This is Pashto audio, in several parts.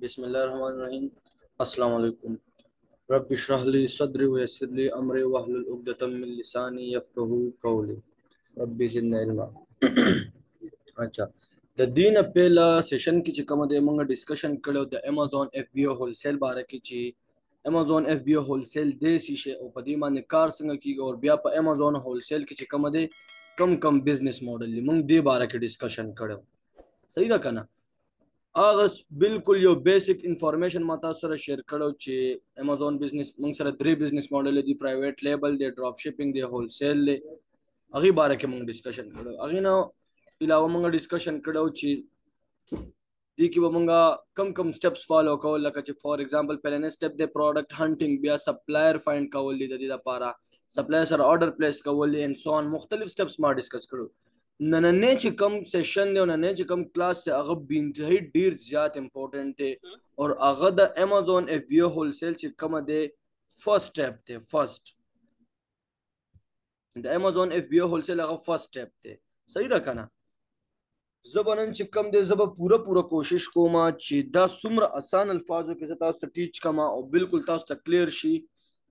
बिसमीम अल्लाम रब शरहली सदर वसरली अमर वहलतमसानी यफ़ू कौली रब जिलमा अच्छा د دین په لا سیشن کې چې کوم د موږ ډیسکشن کړو د Amazon FBO هولسیل باره کې چې Amazon FBO هولسیل د سی شي او په دې باندې کار څنګه کیږي او بیا په Amazon هولسیل کې چې کوم د کم کم بزنس ماډل موږ دې باره کې ډیسکشن کړو صحیح ده کنه اغه بالکل یو بیسیک انفارمیشن ما تاسو سره شیر کړو چې امازون بزنس موږ سره درې بزنس ماډل دي پرایویټ لیبل دی ډراپ شپینګ دی هولسیل دی هغه باره کې موږ ډیسکشن کړو هغه نو علاوه موږ ډیسکشن کړو چې دې کې به موږ کم کم سټپس فالو کوو لکه چې فار ایگزامپل پلان سټپ د پروډکټ هانټینګ بیا سپلایر فایند کول دي د دې لپاره سپلایر سره آرډر پلیس کول دي ان سو ان مختلف سټپس ما ډیسکس کړو نننې چې کم سیشن دی او نننې چې کم کلاس دی هغه بینتهي ډیر زیات امپورټنٹ دی او هغه د امازون اف بی او هولسیل چې کوم دی فرست سټپ دی فرست د امازون اف بی او هولسیل هغه فرست سټپ دی صحیح ده کنه زبنن چې کم دی زب پوره پوره کوشش کوم چې دا سمره اسان الفاظو کې تاسو ته ټیچ کما او بالکل تاسو ته کلیر شي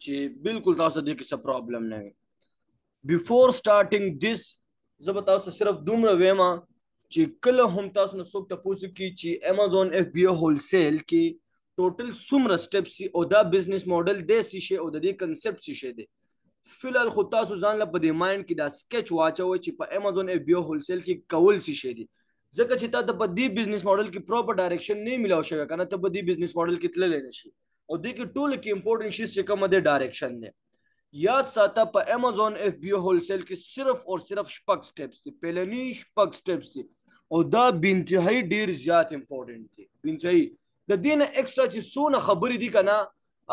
چې بالکل تاسو ته د کیسه پرابلم نه وي بیفور سٹارټینګ دیس زه به تاسو صرف دومره ویما چې کله هم تاسو نو څوک تاسو کی چې Amazon FBA هولسیل کې ټوټل څومره سټیپس او دا بزنس ماډل د سې شي او د دې کنسپټ سې شي دی فلال خو تاسو ځان لپاره د مایند کې دا سکیچ واچوي چې په Amazon FBO هولسیل کې کول سې شي دی ځکه چې تاسو په دې بزنس ماډل کې پراپر ډایرکشن نه ملاو شوی کنه ته په دې بزنس ماډل کې تللی نشي او دې کې ټول کې امپورټنت شي چې کوم د ډایرکشن دی یاد ساته په امازون اف بی او هولسیل کې صرف او صرف شپږ سټیپس دي پلنی شپږ سټیپس دي او دا بنتهای ډیر زیات امپورټنت دي بنتهای د دین ایکسترا چې سونه خبرې دي کنه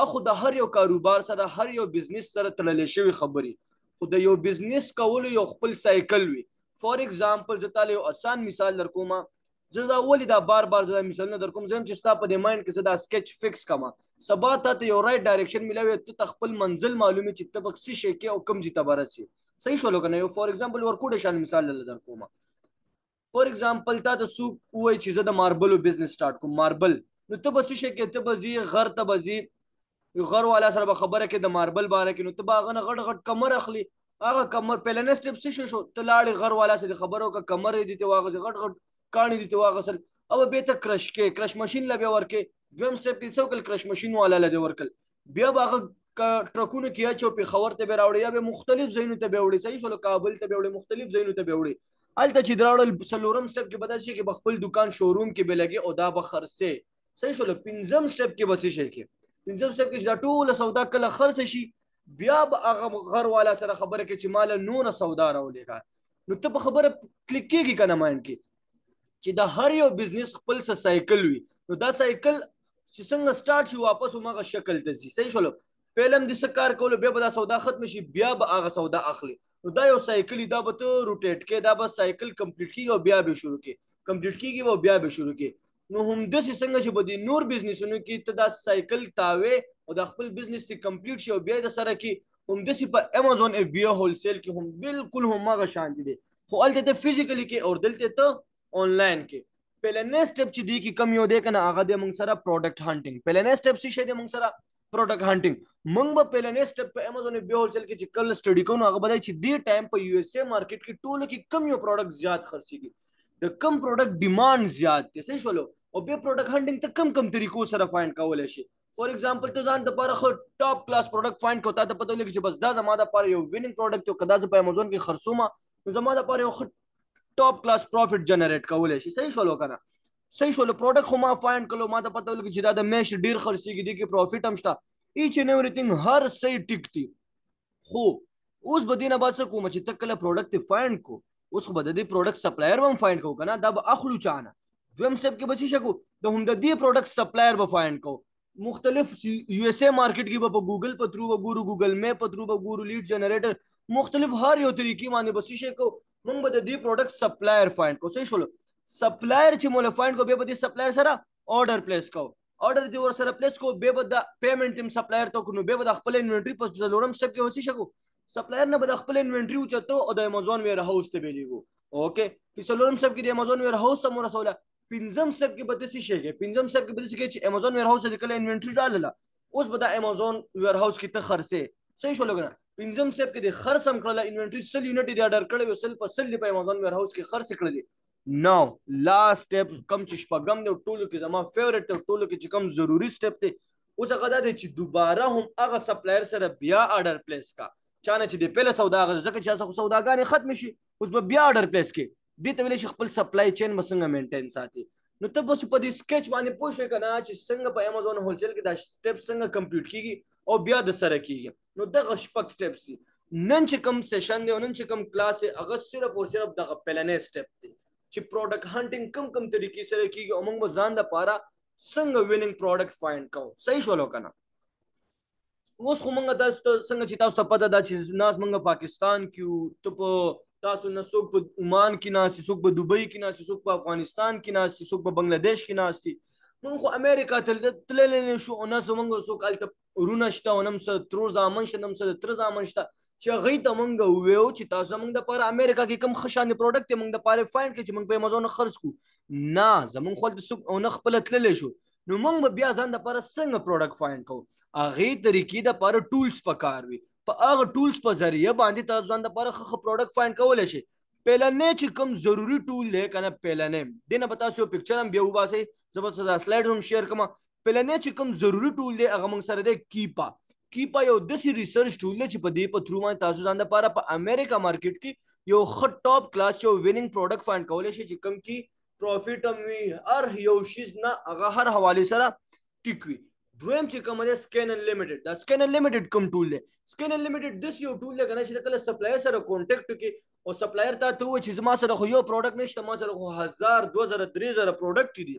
اخو د هر یو کاروبار سره هر یو بزنس سره تړلې شوی خبرې خو د یو بزنس کول یو خپل سایکل وي فار ایگزامپل زه تعالی یو اسان مثال درکوم زه دا ولې دا بار بار زه مثالونه در کوم زم چې ستا په دې مایند کې زه دا سکیچ فکس کما سبا ته یو رائټ ډایرکشن ملاوي ته خپل منزل معلومي چې ته بکسي شي کې او کم جته برسي صحیح شو لګنه یو فور ایگزامپل ورکوډه شان مثال در کوم فور ایگزامپل تا ته سوق وای چې زه د ماربلو بزنس سٹارټ کوم ماربل نو ته بس شي کې ته بزي غر ته بزي غر والا سره به خبره کې د ماربل باره کې نو ته باغ نه غټ غټ کمر اخلي هغه کمر پلن سټپ څه شو ته لاړې غر والا سره خبرو کا کمر دې ته واغ غټ غټ کاڼي دي ته واغسل او به ته کرش کې کرش ماشين لبه ورکه دویم سټپ کې څو کل کرش ماشين والا لده ورکل بیا باغه ټرکونه کې چې په خبر ته به راوړي یا به مختلف ځایونو ته به وړي صحیح شول کابل ته به وړي مختلف ځایونو ته به وړي الته چې دراوړل سلورم سټپ کې بدل شي کې بخپل دکان شوروم کې به لګي او دا به خرڅه صحیح شول پنځم سټپ کې بس شي کې پنځم سټپ کې دا ټول سودا کله خرڅ شي بیا به هغه غر والا سره خبره کې چې مال نور سودا راولېګا نو ته په خبره کلیک کېږي کنه ماین کې چې د هر یو بزنس خپل څه سایکل وي نو دا سایکل چې څنګه سٹارټ شي واپس هغه شکل ته ځي صحیح شول پهلم د سکار کول بیا به دا سودا ختم شي بیا به هغه سودا اخلي نو دا یو سایکل دا به ته روټیټ کې دا به سایکل کمپلیټ کیږي او بیا به شروع کی کمپلیټ کیږي او بیا به شروع کی نو هم د څنګه چې بده نور بزنسونو کې ته دا سایکل تاوي او د خپل بزنس ته کمپلیټ شي او بیا د سره کې هم د سی په امازون اف بی هول سیل کې هم بالکل هم هغه شان دي خو الته ته فزیکلی کې اور دلته ته آنلاین کې پلنې سټپ چې دی کې کم یو دی کنه هغه د موږ سره پروډکټ هانټینګ پلنې سټپ شي د موږ سره پروډکټ هانټینګ موږ به پلنې سټپ په امازون بیا هولسیل کې چې کل سټډي کوو هغه بدای چې دی ټایم په یو ایس ای مارکیټ کې ټوله کې کم یو پروډکټ زیات خرڅيږي د کم پروډکټ ډیماند زیات دی صحیح شولو او به پروډکټ هانټینګ ته کم کم طریقو سره فایند کول شي فور ایگزامپل ته ځان د لپاره خو ټاپ کلاس پروډکټ فایند کو تا ته پته لګی چې بس دا زما د لپاره یو ویننګ پروډکټ یو کدا ز په امازون کې خرڅوما زما د لپاره یو top class profit generate का बोले सही शोलो करना सही शोलो प्रोडक्ट खुमा फाइंड कलो माता पता कि जिदा द मेश डीर खर्ची की दी की प्रॉफिट हमस्ता ईच एंड एवरीथिंग हर सही टिकती हो उस बदीना बात से को मची तक कला प्रोडक्ट फाइंड को उस बददी प्रोडक्ट सप्लायर वम फाइंड को करना दब अखलू चाना دویم स्टेप के बची शको तो हम د دې پروډکټ سپلایر به فایند کو مختلف یو ایس اے مارکیټ کې به ګوګل په ترو به ګورو ګوګل مې په ترو به ګورو لیډ جنریټر مختلف هر یو طریقې باندې بچی شکو مونږ به د دې پروډکټ سپلایر فایند کو صحیح شول سپلایر چې مول فایند کو به په دې سپلایر سره آرډر پلیس کو آرډر دې ور سره پلیس کو به به د پیمنټ تیم سپلایر ته کو نو به د خپل انوینټری په ضرورم سټپ کې وسی شکو سپلایر نه به د خپل انوینټری وچته او د امازون ویر هاوس ته بیلیګو اوکې په څلورم سټپ کې د امازون ویر هاوس ته مور رسوله پنځم سټپ کې به د څه شي کې پنځم سټپ کې به د څه کې چې امازون ویر هاوس د کله انوینټری ډالله اوس به د امازون ویر هاوس کې ته خرڅه صحیح شو لګنه پنځم سیب کې د خرڅ هم کړل انوینټری سل یونټ دی اډر کړل سل په سل په امازون ویر هاوس کې خرڅ کړل نو لاست سټیپ کم چې شپږم دی ټولو کې زما فیورټ دی ټولو کې چې کم ضروری سټیپ دی اوس هغه دا دی چې دوباره هم هغه سپلایر سره بیا اډر پلیس کا چانه چې د پله سودا غو زکه چې تاسو سوداګانې ختم شي اوس به بیا اډر پلیس کې دې ته ویل شي خپل سپلای چین مسنګ مینټین ساتي نو ته بس په دې سکیچ باندې پوه شو کنه چې څنګه په امازون هولسیل کې دا سټیپ څنګه کمپیوټ کیږي او بیا د سره کیږي نو دغه شپږ سټیپس دي نن چې کوم سیشن دی نن چې کوم کلاس دی هغه صرف او صرف دغه پلانې سټیپ دی چې پروډکټ هانټینګ کم کم طریقې سره کیږي او موږ ځان د پاره څنګه ویننګ پروډکټ فایند کوو صحیح شولو کنه اوس خو موږ تاسو ته څنګه چې تاسو ته پته ده چې ناس موږ پاکستان کې ته په تاسو نه څوک په عمان کې ناس څوک په دوبۍ کې ناس څوک په افغانستان کې ناس څوک په بنگلاديش کې ناس مونږ خو امریکا ته تللی نه شو او نه زمونږ څوک هلته ورونه شته او نه هم څه ترور زامن شته نه هم څه تره زامن شته چې هغوی ته مونږ وویو چې تاسو زمونږ دپاره امریکا کې کوم ښه شانې پروډکټ دی مونږ دپاره فاینډ کړئ چې مونږ په یې مزو نه خرڅ کړو نه زمونږ خو هلته څوک او نه خپله تللی شو نو مونږ به بیا ځان دپاره څنګه پروډکټ فاینډ کوو هغې طریقې دپاره ټولس پکار وي په هغه ټولس په ذریعه باندې تاسو ځان دپاره ښه ښه پروډکټ فاینډ کولی شئ پلنې چې کوم ضروری ټول دی کنه پلنې دنه پتا سو پکچر هم بیا وباسي زبرد سلاید هم شیر کما پلنې چې کوم ضروری ټول دی هغه موږ سره دی کیپا کیپا یو د سی ریسرچ ټول دی چې په دې په تھرو باندې تاسو ځان لپاره په امریکا مارکیټ کې یو خټ ټاپ کلاس یو ویننګ پروډکټ فائنډ کولای شي چې کوم کی پروفیټ هم وي هر یو شیز نه هغه هر حواله سره ټیک وي دویم چې کوم دی سکین انلیمیټډ دا سکین انلیمیټډ کوم ټول دی سکین انلیمیټډ داس یو ټول دی کنه چې کله سپلایر سره کانټیکټ کی او سپلایر ته ته و چې ما سره خو یو پروډکټ نشته ما سره خو 1000 2000 3000 پروډکټ دي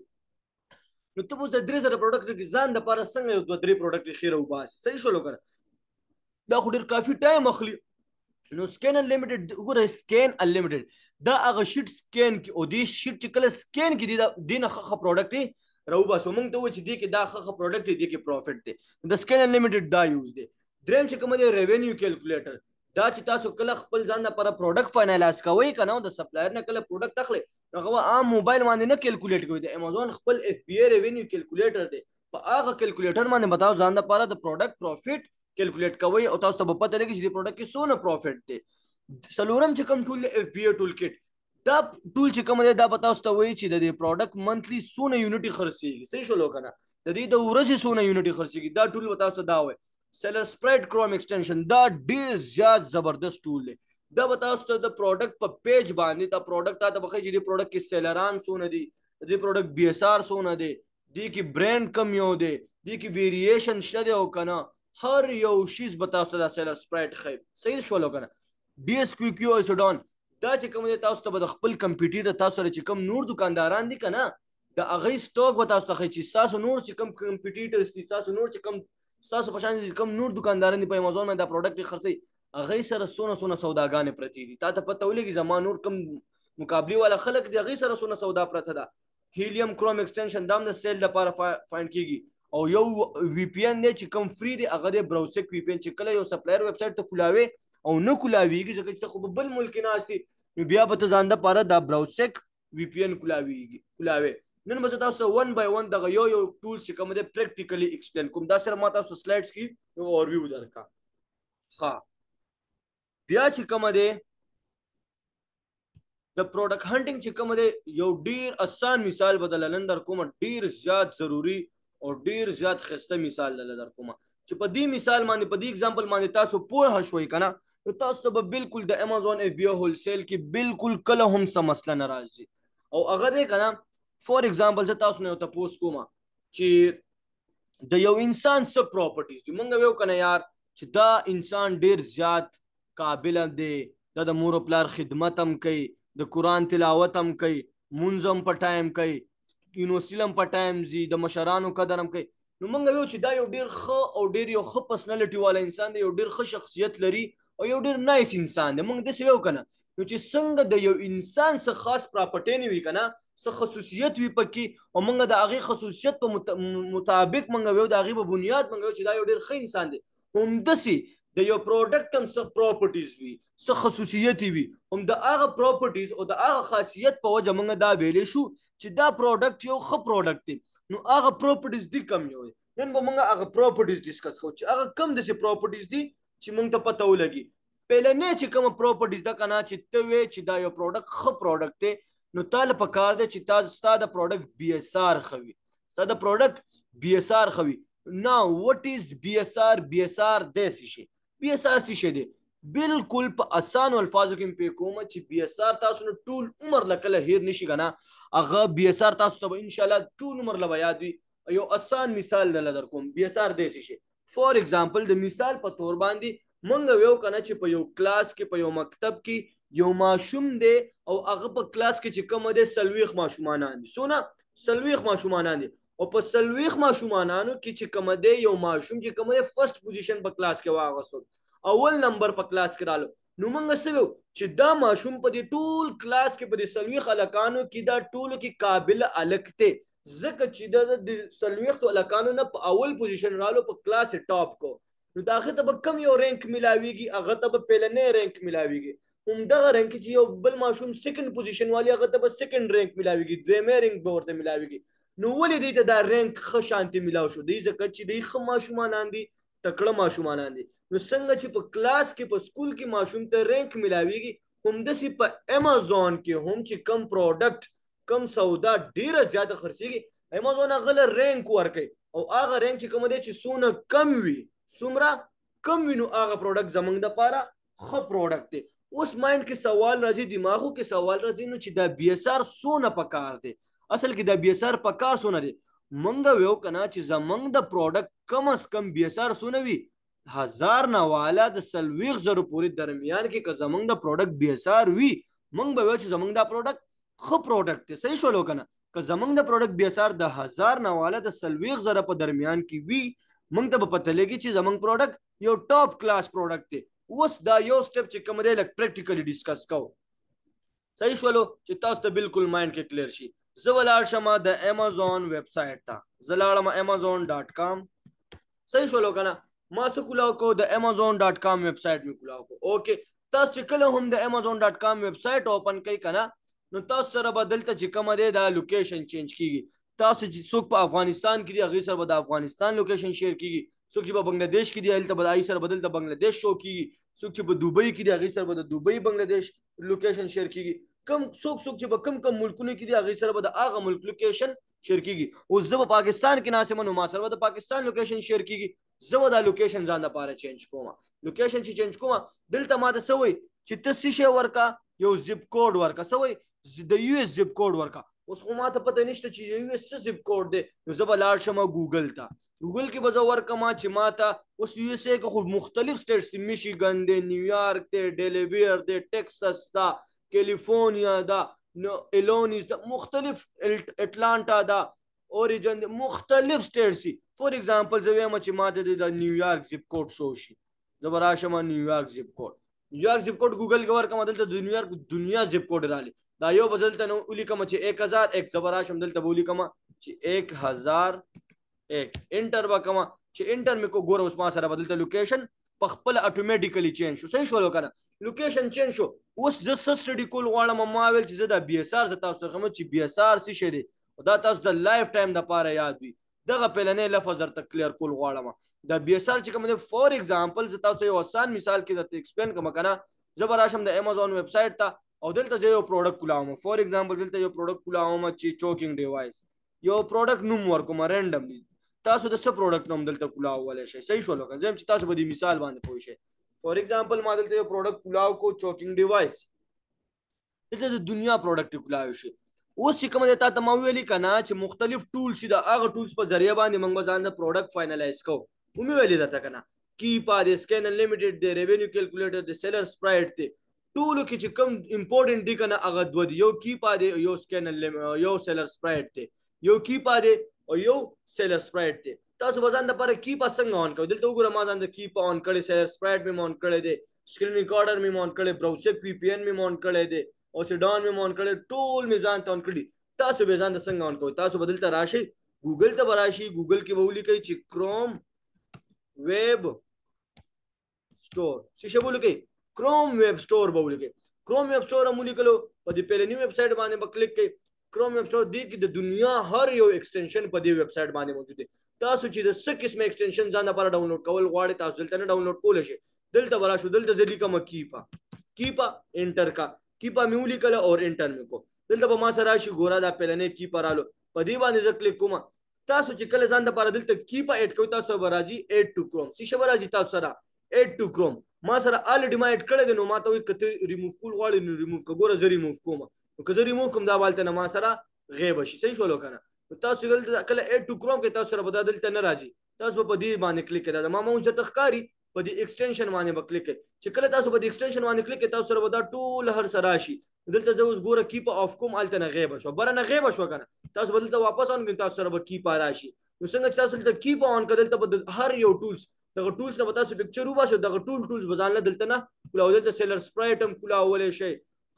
نو ته اوس د 3000 پروډکټ کې ځان د پاره څنګه یو دوه درې پروډکټ خیره وباس صحیح شو لوګره دا خو ډیر کافی ټایم اخلي نو سکین انلیمیټډ وګوره سکین انلیمیټډ دا هغه شیټ سکین کې او دې شیټ چې کله سکین کې دی دا دینه خخ پروډکټ راو باسو موږ ته و چې دې کې دا خخه پروډکټ دې کې پروفټ دی د سکیل انلیمیټډ دا یوز دی دریم چې کوم دی ریونیو کیلکولیټر دا چې تاسو کله خپل ځان لپاره پروډکټ فاینلایز کوئ کنه د سپلایر نه کله پروډکټ اخلي هغه عام موبایل باندې نه کیلکولیټ کوي د امازون خپل اف بی ای ریونیو کیلکولیټر دی په هغه کیلکولیټر باندې بتاو ځان لپاره د پروډکټ پروفټ کیلکولیټ کوئ او تاسو ته پته لګي چې د پروډکټ کې څونه پروفټ دی سلورم چې کوم ټول اف بی ای ټول کټ دا ټول چې کوم دی دا به تاسو ته وایي چې د دې پروډکټ منتلی څونه یونټي خرڅېږي صحیح شولو که نه د دې د ورځې څونه یونټي خرڅېږي دا ټول به تاسو ته دا وایي سیلر سپریډ کروم ایکسټینشن دا ډېر زیات زبردست ټول دی دا به تاسو ته د پروډکټ په پیج باندې دا پروډکټ تاسو به چې دې پروډکټ کې سیلران څونه دي دې پروډکټ بی اس آر څونه دی دې کې برانډ کم یو دی دې کې ویریشن شته دی او کنه هر یو شیز به تاسو ته د سیلر سپریډ خې صحیح شولو کنه ډی اس کیو کیو اسډون دا چې کوم دی تاسو ته به د خپل کمپیوټر تاسو سره چې کوم نور دکانداران دي کنه د هغه سټاک به تاسو ته چې تاسو نور چې کوم کمپیوټر ستاسو تاسو نور چې کوم تاسو په شان کوم نور دکانداران دي په امازون باندې دا پروډکټ خرڅي هغه سره سونه سونه سوداګانې پرتی دي تاسو پته ولګي زما نور کوم مقابله والا خلک دی هغه سره سونه سودا پرته ده هیلیم کروم ایکستنشن دام د سیل لپاره فایند کیږي او یو وی پی ان چې کوم فری دی هغه د براوسک وی پی ان چې کله یو سپلایر ویب سټ ته کولاوي او نه کولاویږي ځکه چې ته خو په بل ملک کې ناست نو بیا به ته ځان دپاره دا براوسیک وی پی ان کولاویږي کولاوي نن به تاسو ته ون بای ون دغه یو یو ټول چې کوم دی پریکټیکلی ایکسپلین کوم دا سره ما تاسو سلایډس کې یو اورویو درکا ښه بیا چې کوم دی د پروډکټ هانټینګ چې کوم دی یو ډیر اسان مثال بدل نن در کوم ډیر زیات ضروری او ډیر زیات خسته مثال دل در کوم چې په دې مثال باندې په دې اگزامپل باندې تاسو پوه شوي کنه تاسو ته به بالکل د امازون اف بی او هولسیل کې بالکل کله هم څه مسله نه راځي او هغه دې کنه فور ایگزامپل زه تاسو نه ته پوس کوم چې د یو انسان څه پراپرټیز دي مونږ یو کنه یار چې دا انسان ډیر زیات قابل دی دا د مور پلار خدمت هم کوي د قران تلاوت هم کوي منظم په ټایم کوي یونیورسيټي هم په ټایم زی د مشرانو قدر هم کوي نو مونږ یو چې دا یو ډیر ښه او ډیر یو ښه پرسنالټي والا انسان دی یو ډیر ښه شخصیت لري او یو ډیر نایس انسان دی موږ داسې یو کنه نو چې څنګه د یو انسان څخه خاص پراپرټی نه وي کنه څه خصوصیت وي پکې او موږ د هغې خصوصیت په مطابق موږ یو د هغې په بنیاد موږ چې دا یو ډیر ښه انسان دی همداسې د یو پروډکټ هم څه پراپرټیز وي څه خصوصیت وي هم د هغه پراپرټیز او د هغه خاصیت په وجه موږ دا ویلې شو چې دا پروډکټ یو ښه پروډکټ دی نو هغه پراپرټیز دی کم یو نن به موږ هغه پراپرټیز ډیسکس کوو چې هغه کم داسې پراپرټیز دي چې موږ ته پته ولګي پلنې چې کوم پراپرټیز دا کنه چې ته وې چې دا یو پروډکټ خو پروډکټ دی نو تاسو په کار دی چې تاسو ستاسو پروډکټ بي اس ار خوي ستاسو پروډکټ بي اس ار خوي نا وات از بي اس ار بي اس ار د څه شي بي اس ار څه شي دی بالکل په اسانو الفاظو کې په کومه چې بي اس ار تاسو نو ټول عمر لکه هیر نشي غنا هغه بي اس ار تاسو ته ان شاء الله ټول عمر لوي یاد وي یو اسان مثال دل در کوم بي اس ار د څه شي فور ایگزامپل د مثال په تور باندې مونږ یو کنه چې په یو کلاس کې په یو مکتب کې یو ماشوم دی او هغه په کلاس کې چې کوم دی سلويخ ماشومانان دي سونه سلويخ ماشومانان دي او په سلويخ ماشومانانو کې چې کوم دی یو ماشوم چې کوم دی فرست پوزیشن په کلاس کې واغستو اول نمبر په کلاس کې رالو نو موږ سوي چې دا ماشوم په دې ټول کلاس کې په دې سلويخ الکانو کې دا ټولو کې قابل الکته زکه چې د سلويخت الکانو نه په اول پوزیشن رالو په کلاس ټاپ کو نو دا هغه ته کم یو رینک ملاويږي هغه ته په پلنې رینک ملاويږي هم دا رینک چې یو بل ماشوم سیکنډ پوزیشن والی هغه ته په سیکنډ رینک ملاويږي دویمه رینک به ورته ملاويږي نو ولې دې ته دا رینک ښه شانتي ملاو شو دې زکه چې دې ښه ماشومان اندي تکړه ماشومان اندي نو څنګه چې په کلاس کې په سکول کې ماشوم ته رینک ملاويږي هم د سی په امازون کې هم چې کم پروډکټ کم سودا ډیره زیاته خرڅیږي امازون غل رینک ورکي او هغه رینک چې کوم دی چې سونه کم وي سمره کم وي نو هغه پروډکټ زمنګ د پاره خو پروډکټ دی اوس مایند کې سوال راځي دماغو کې سوال راځي نو چې د بی اس ار سونه پکار دی اصل کې د بی اس ار پکار سونه دی مونږ یو کنا چې زمنګ د پروډکټ کم اس کم بی اس ار سونه وي هزار نه والا د سلويغ زر پوری درمیان کې که زمنګ د پروډکټ بی اس ار وي مونږ به وایو چې زمنګ دا پروډکټ خو پروډکټ دی صحیح شولو کنه که زمونږ د پروډکټ بي اسار د 1000 نه والا د سلويغ زره په درمیان کې وي مونږ ته په پته لګي چې زمونږ پروډکټ یو ټاپ کلاس پروډکټ دی اوس دا یو سټپ چې کوم دی لک پریکټیکلی ډیسکس کوو صحیح شولو چې تاسو ته بالکل مایند کې کلیر شي زه ولاړ شم د امازون ویب سټ ته زه لاړم amazon.com صحیح شولو کنه ما څه کولاو کو د amazon.com ویب سټ می کولاو کو اوکې تاسو کله هم د amazon.com ویب سټ اوپن کړئ کنه نو تاسو سره به دلته چې کومه دی دا لوکیشن چینج کیږي تاسو چې څوک په افغانستان کې دی هغه سره به د افغانستان لوکیشن شیر کیږي څوک چې په بنگلاديش کې دی هلته به د سره بدل د بنگلاديش شو کیږي څوک چې په دوبۍ کې دی هغه سره به د دوبۍ بنگلاديش لوکیشن شیر کیږي کم څوک څوک چې په کم کم ملکونو کې دی هغه سره به د هغه ملک لوکیشن شیر کیږي او زه په پاکستان کې ناسمه نو ما سره د پاکستان لوکیشن شیر کیږي زه دا لوکیشن ځان لپاره چینج کوم لوکیشن چې چینج کوم دلته ما د سوي چې تاسو شی ورکا یو زیپ کوډ ورکا سوي د یو اس زیپ کوډ ورکا اوس خو ماته پته نشته چې یو اس زیپ کوډ دی نو زه به لاړ شم ګوګل ته ګوګل کې به زه ورکم چې ماته اوس یو اس کې خو مختلف سټیټس دی میشیګن دی نیویارک دی ډیلیویر دی ټکساس دا کالیفورنیا دا نو الونیز دا مختلف اټلانټا دا اوریجن مختلف سټیټس دي فور ایگزامپل زه وایم چې ماته د نیویارک زیپ کوډ شو شي زبراشه ما نیویارک زیپ کوډ نیویارک زیپ کوډ ګوګل کې ورکم دلته د نیویارک دنیا زیپ کوډ رالی دا یو بدل ته نو ولیکم چې 1001 زبر راشم دلته به ولیکم چې 1001 انټر وکم چې انټر مې کو ګور اوس ما سره بدلته لوکیشن په خپل اتوماتیکلی چینج شو صحیح شو لوکنه لوکیشن چینج شو اوس زه سټډي کول غواړم ما ویل چې زه د بي اس ار زتا اوس ته چې بي اس ار سي شه دي دا تاسو د لایف ټایم د پاره یاد وي دغه پلنې لفظ درته کلیر کول غواړم د بي اس ار چې کوم دی فور ایگزامپل زتا اوس یو آسان مثال کې درته ایکسپلین کوم کنه زبر راشم د امازون ویب سټ ته او دلته زه یو پروډکټ کولاوم فور ایگزامپل دلته یو پروډکټ کولاوم چې چوکینګ ډیوایس یو پروډکټ نوم ورکوم رینډملی تاسو د څه پروډکټ نوم دلته کولاو ولې شي صحیح شو لکه زم چې تاسو به د مثال باندې پوه شئ فور ایگزامپل ما دلته یو پروډکټ کولاو کو چوکینګ ډیوایس دلته د دنیا پروډکټ کولاو شي اوس چې کوم د تاسو ما ویلي کنا چې مختلف ټولز دي هغه ټولز په ذریعہ باندې موږ ځان د پروډکټ فائنلایز کوو ومې ویلې درته کنا کیپا د سکین انلیمیټډ د ریونیو کیلکولیټر د سیلر سپرایټ ته ټولو کې چې کوم امپورټنت دی کنه هغه دوه دی یو کیپا دی یو سکینر یو سیلر سپرایټ دی یو کیپا دی او یو سیلر سپرایټ دی تاسو وزن د پر کیپا څنګه آن کوي دلته وګورئ ما ځان د کیپا آن کړی سیلر سپرایټ می آن کړی دی سکرین ریکارډر می آن کړی براوزر وی پی ان می آن کړی دی او سیډان می آن کړی ټول می ځان ته آن کړی تاسو به ځان د څنګه آن کوي تاسو بدلته راشي ګوګل ته راشي ګوګل کې به ولیکي چې کروم ویب سٹور څه شی ولیکي کروم ویب سٹور به ولیکې کروم ویب سٹور مو لیکلو په دې پیلنی ویب سټ باندې به کلیک کړئ کروم ویب سټور دی کې د دنیا هر یو ایکستنشن په دې ویب سټ باندې موجود دی تاسو چې د څه قسمه ایکستنشن ځان لپاره ډاونلوډ کول غواړئ تاسو دلته نه ډاونلوډ کول شي دلته برا شو دلته ځلی کوم کیپا کیپا انټر کا کیپا میو لیکل او انټر میو کو دلته به ما سره شي ګورا دا پیلنې کیپا رالو په دې باندې ځکه کلیک کوم تاسو چې کله ځان د لپاره دلته کیپا اډ کوي تاسو به راځي اډ ټو کروم څه شی به راځي تاسو سره اډ ټو کروم ما سره ال ډیمایټ کړی دی نو ما ته وایي که ته ریموو کول غواړې نو ریموو که ګوره زه ریموو کوم نو که زه ریموو کوم دا بالته نه ما سره غیب شي صحیح شولو کنه نو تاسو دلته کله اډ ټو کروم کې تاسو سره به دا دلته نه راځي تاسو په دې باندې کلیک کړئ ما مو ځته ښکاری په دې ایکستنشن باندې به کلیک چې کله تاسو په دې ایکستنشن باندې کلیک تاسو سره به دا ټول هر سره شي دلته زه اوس ګوره کیپ اف کوم الته نه غیب شو بره نه غیب شو کنه تاسو بدلته واپس اون تاسو سره به کیپ راشي نو څنګه چې تاسو دلته کیپ اون کړل ته هر یو ټولز دغه ټولز نه تاسو پکچر وباسو دغه ټول ټولز بزانله دلته نه کولاول دلته سیلر سپرایټ هم کولاول شي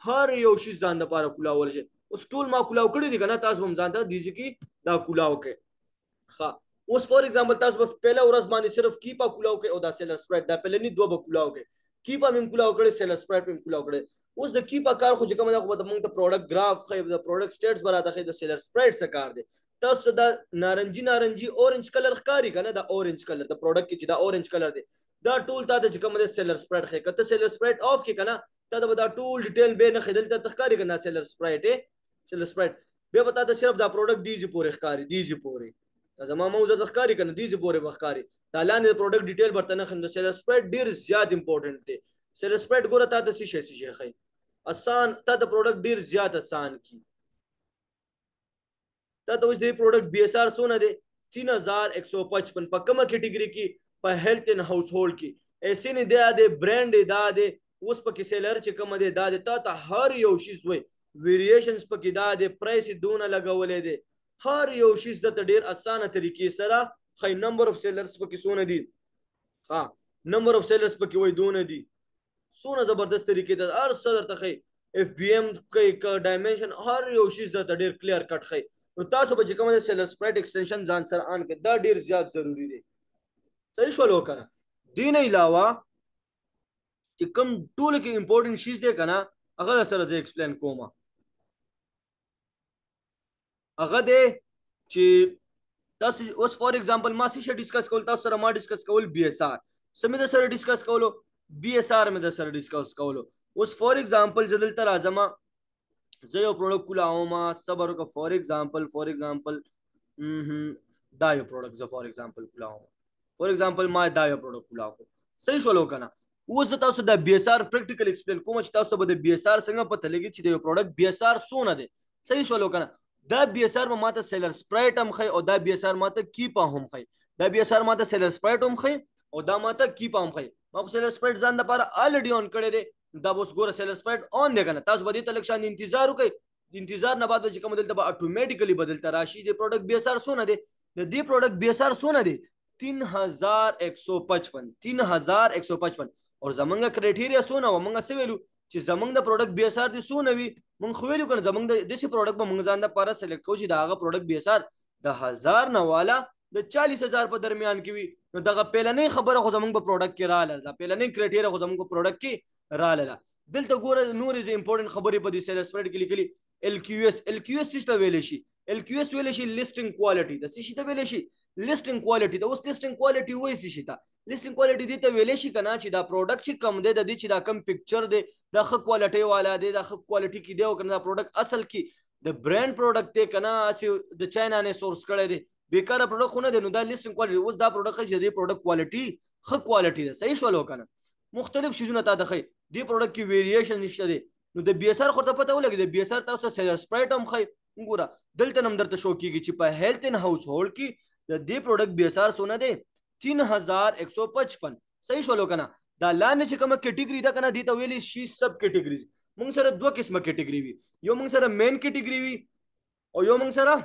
هر یو شی ځان د پاره کولاول شي اوس ټول ما کولاو کړی دی کنه تاسو هم ځان ته دیږي کی دا کولاو کې ښا اوس فور ایگزامپل تاسو په پهله ورځ باندې صرف کیپا کولاو کې او دا سیلر سپرایټ دا پهله نه دوه به کولاو کې کیپا مم کولاو کړی سیلر سپرایټ مم کولاو کړی اوس د کیپا کار خو چې کوم دا خو به موږ ته پروډکټ ګراف خې د پروډکټ سټیټس برا ته خې د سیلر سپریډ څخه کار دی تاسو دا نارنجي نارنجي اورنج کلر ښکاری کنه دا اورنج کلر د پروډکټ کې چې دا اورنج کلر دی دا ټول تا ته چې کوم د سیلر سپریډ خې کته سیلر سپریډ اف کې کنه تا دا دا ټول ډیټیل به نه خدل ته ښکاری کنه سیلر سپریډ سیلر سپریډ به پتا ته صرف دا پروډکټ دیږي پورې ښکاری دیږي پورې زما موزه د ښکاری کنه دیږي پورې بخکاری دا لاندې پروډکټ ډیټیل برته نه خند سیلر سپریډ ډیر زیات امپورټنت دی سیلر سپریډ ګوره تا ته شي شي شي خې آسان تا د پروډکټ ډیر زیات آسان کی دا ته اوس د پروډکټ بي اس ار سونه دی 3155 په کومه کیټګری کې په هیلث ان هاوس هولډ کې ایسی نه دی د برانډ دا دی اوس په کې سیلر چې کوم دی دا دی ته ته هر یو شی زوی ویریشنز په کې دا دی پرایس دونه لګولې دی هر یو شی د ډیر اسانه طریقې سره خې نمبر اف سیلرز په کې سونه دی ها نمبر اف سیلرز په کې وای دونه دی سونه زبردست طریقې د هر صدر ته خې اف بي ام کې ډایمنشن هر یو شی د ډیر کلیر کټ خې نو تاسو به چې کوم د سیلر سپریډ ایکستنشن ځان سره ان کې دا ډیر زیات ضروری دی صحیح شو لو کنه دین علاوه چې کوم ټول کې امپورټنت شیز دی کنه هغه سره زه ایکسپلین کوم هغه دی چې تاسو اوس فور ایگزامپل ما سره ډیسکس کول تاسو سره ما ډیسکس کول بی اس آر سمې د سره ډیسکس کولو بی اس آر مې د سره ډیسکس کولو اوس فور ایگزامپل زدل تر اعظم زه یو پروډکټ کولاوم صبر وکړه فور ایگزامپل فور ایگزامپل دا یو پروډکټ زه فور ایگزامپل کولاوم فور ایگزامپل ما دا یو پروډکټ کولاوم صحیح شولو کنه اوس تاسو د بي اس ار پریکټیکل ایکسپلین کوم چې تاسو به د بي اس ار څنګه پته لګی چې د یو پروډکټ بي اس ار سونه دی صحیح شولو کنه دا بي اس ار ماته سیلر سپرایټ هم خي او دا بي اس ار ماته کیپ هم خي دا بي اس ار ماته سیلر سپرایټ هم خي او دا ماته کیپ هم خي ما خو سیلر سپرایټ ځان د لپاره الډي اون کړی دی دا اوس ګوره سیلر سپریډ آن دی کنه تاسو به دې ته لږ شان انتظار وکړئ انتظار نه بعد به چې کوم دلته به اتوماتیکلی بدلته راشي د پروډکټ بی اس آر څونه دی د دې پروډکټ بی اس آر څونه دی 3155 3155 اور زمونږ کرایټیریا څونه و مونږ څه ویلو چې زمونږ د پروډکټ بی اس آر دی څونه وي مونږ خو ویلو کنه زمونږ د دې پروډکټ به مونږ ځان د پاره سلیکټ کوو چې دا هغه پروډکټ بی اس آر د 1000 نه والا د 40000 په درمیان کې وي نو دغه پیلنې خبره خو زمونږ په پروډکټ کې رااله دا پیلنې کرایټیریا خو زمونږ په پروډکټ کې رااله دلته ګوره نورې زه امپورټنت خبرې په دې سیل سپریډ کې لیکلي ال کیو اس ال کیو اس څه ویل شي ال کیو اس ویل شي لیسټینګ کوالټي د څه شي ته ویل شي لیسټینګ کوالټي دا اوس لیسټینګ کوالټي وایي څه شي ته لیسټینګ کوالټي دې ته ویل شي کنه چې دا پروډکټ چې کم دی د دې چې دا کم پکچر دی دا ښه کوالټي والا دی دا ښه کوالټي کې دی او کنه دا پروډکټ اصل کې د برانډ پروډکټ دی کنه چې د چاینا نه سورس کړی دی بیکاره پروډکټ خو نه دی نو دا لیسټینګ کوالټي اوس دا پروډکټ چې دی پروډکټ کوالټي ښه کوالټي ده صحیح شول وکنه مختلف شیزونه تا دخی دی پروډکټ کې ویریشن نشته دی نو د بي اس ار خورته پته ولګي د بي اس ار تاسو ته سیلر سپرایټ هم خی ګوره دلته نم درته شو کیږي چې په هیلث ان هاوس هولډ کې د دې پروډکټ بي اس ار سونه دی 3155 صحیح شول وکنه دا لاندې چې کومه کټګوري ده کنه دی ته ویلي شي سب کټګوریز موږ سره دوه قسمه کټګوري وي یو موږ سره مین کټګوري وي او یو موږ سره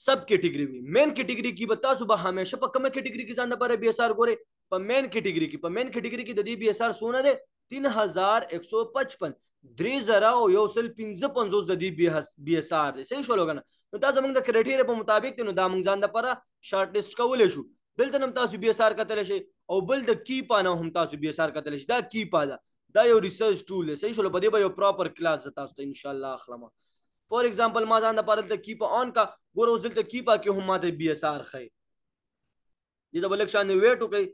سب کیټګري وي مین کیټګري کې به تاسو به همیشه په کومه کیټګري کې ځان لپاره بي اس آر ګوره په مین کیټګري کې په مین کیټګري کې د دې بي اس آر سونه ده 3155 درې زره او یو سل 1550 د دې بي اس آر صحیح شو لګنه نو دا زمونږ د کرایټیریا په مطابق نو دا موږ ځان لپاره شارټ لیست کولای شو دلته هم تاسو بي اس آر کتل شي او بل د کی پانه هم تاسو بي اس آر کتل شي دا کی پاده دا یو ریسرچ ټول دی صحیح شو په دې به یو پراپر کلاس تاسو ته ان شاء الله اخلمه فور ایگزامپل ما ځان د پاره د کیپ اون کا ګور اوس دلته کیپا کې هم ماته بي اس ار خي دې د بلک شان ویټ وکي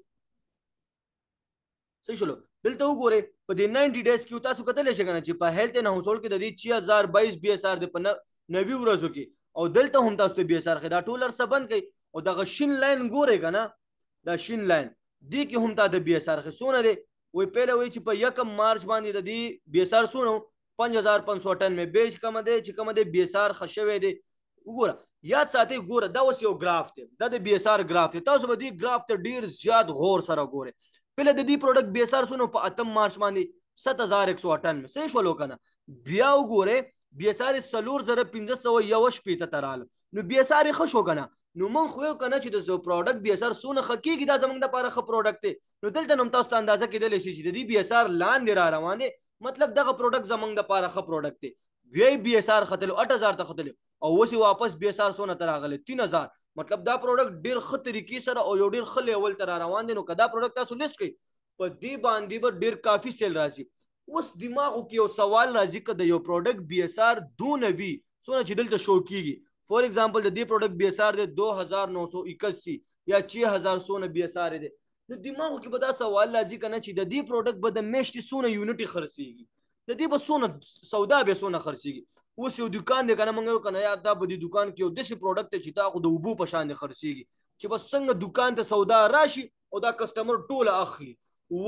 څه شلو دلته وګوره په دې 90 ډیز کې تاسو کتلی شئ کنه چې په هیلت نه هوسول کې د دې 6022 بي اس ار د په نوي ورځو کې او دلته هم تاسو ته بي اس ار خي دا ټولر څه بند کوي او دغه شین لاین ګوره کنه دا شین لاین دی کې هم تا د بي اس ار خي سونه دی وې پهله وې چې په 1 مارچ باندې د دې بي اس ار سونه 5598 بیچ کم دی چې کم دی بي اس ار خښوي دی وګوره یاد ساتي ګوره دا اوس یو ګراف دی دا د بي اس ار ګراف دی تاسو به دې ګراف ته ډیر زیات غور سره ګوره پله د دې پروډکټ بي اس ار سونو په اتم مارچ باندې 7198 صحیح شولو کنه بیا وګوره بي اس ار سلور زره 1501 پېته ترال نو بي اس ار ښه شو کنه نو مونږ خو کنه چې د زو پروډکټ بي اس ار سونه خکېږي دا زمونږ د پاره خه پروډکټ دی نو دلته نو تاسو اندازه کېدل شي چې د دې بي اس ار لاندې را روان دي مطلب دغه پروډکټ زمونږ د پاره خه پروډکټ دی بیا بی اس ار ختل 8000 ته ختل او وسی واپس بی اس ار سونه تر غله 3000 مطلب دا پروډکټ ډیر ښه طریقې سره او یو ډیر ښه لیول تر روان دي نو کدا پروډکټ تاسو لیست کړئ په دې باندې به ډیر کافی سیل راځي اوس دماغو کې یو سوال راځي کده یو پروډکټ بی اس ار دون وی سونه چې دلته شو کیږي فور ایگزامپل د دې پروډکټ بی اس ار د 2981 یا 6000 سونه بی اس ار دی نو دماغو کې به دا سوال راځي کنه چې د دې پروډکټ به د میشتي سونه یونټي خرڅيږي د دې په سونه سودا به سونه خرڅيږي اوس یو دکان دی کنه موږ یو کنه یار دا په دې دکان کې یو دسي پروډکټ چې دا خو د وبو په شان خرڅيږي چې بس څنګه دکان ته سودا راشي او دا کسٹمر ټوله اخلي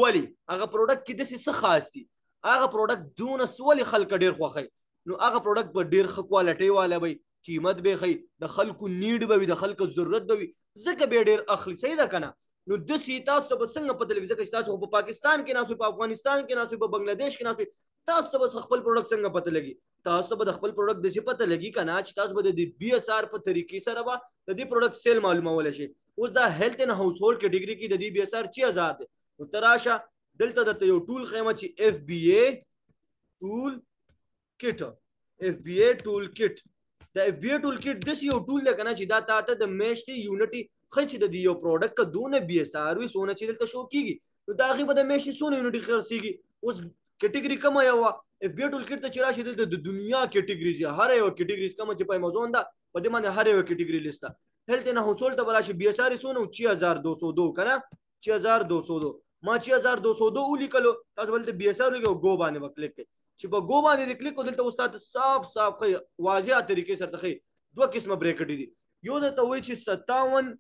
ولی هغه پروډکټ کې دسي څه خاص دي هغه پروډکټ دون سولي خلک ډیر خوخي نو هغه پروډکټ په ډیر ښه کوالټي والا وي قیمت به خي د خلکو نیډ به وي د خلکو ضرورت به وي ځکه به ډیر اخلي صحیح ده کنه نو د سی تاسو ته څنګه پته لګي ځکه تاسو په پاکستان کې ناسو په افغانستان کې ناسو په بنگلاديش کې ناسو تاسو ته بس خپل پروډکټ څنګه پته لګي تاسو ته به خپل پروډکټ د څه پته لګي کنه چې تاسو به د بی اس آر په طریقې سره به د دې پروډکټ سیل معلومول شي اوس دا هیلث ان هاوس هولډ کټګوري کې د دې بی اس آر 6000 ده نو تراشه دلته درته یو ټول خیمه چې اف بی اے ټول کټ اف بی اے ټول کټ دا اف بی اے ټول کټ داس یو ټول ده کنه چې دا تاسو د میشتي یونټي خچ د دې یو پروډکټ کدونه بی اس آر وي سونه چې دلته شو کیږي نو دا غي به د میشتي سونه یونټي خرڅيږي اوس کټګوري کوم یو اف بی ټولکټ ته چې راشي دلته د دنیا کټګوریز هر یو کټګوریز کوم چې په امازون دا په دې باندې هر یو کټګوري لیست هلته نه حصول ته براشي بي اس ار 6202 کنه 6202 ما 6202 ولیکلو تاسو بلته بي اس ار لګو گو باندې وکلیک کړئ چې په گو باندې د کلیک دلته استاد صاف صاف خي واضح طریقې سره تخي دوه قسمه بریکټ دي یو د ته وای چې 57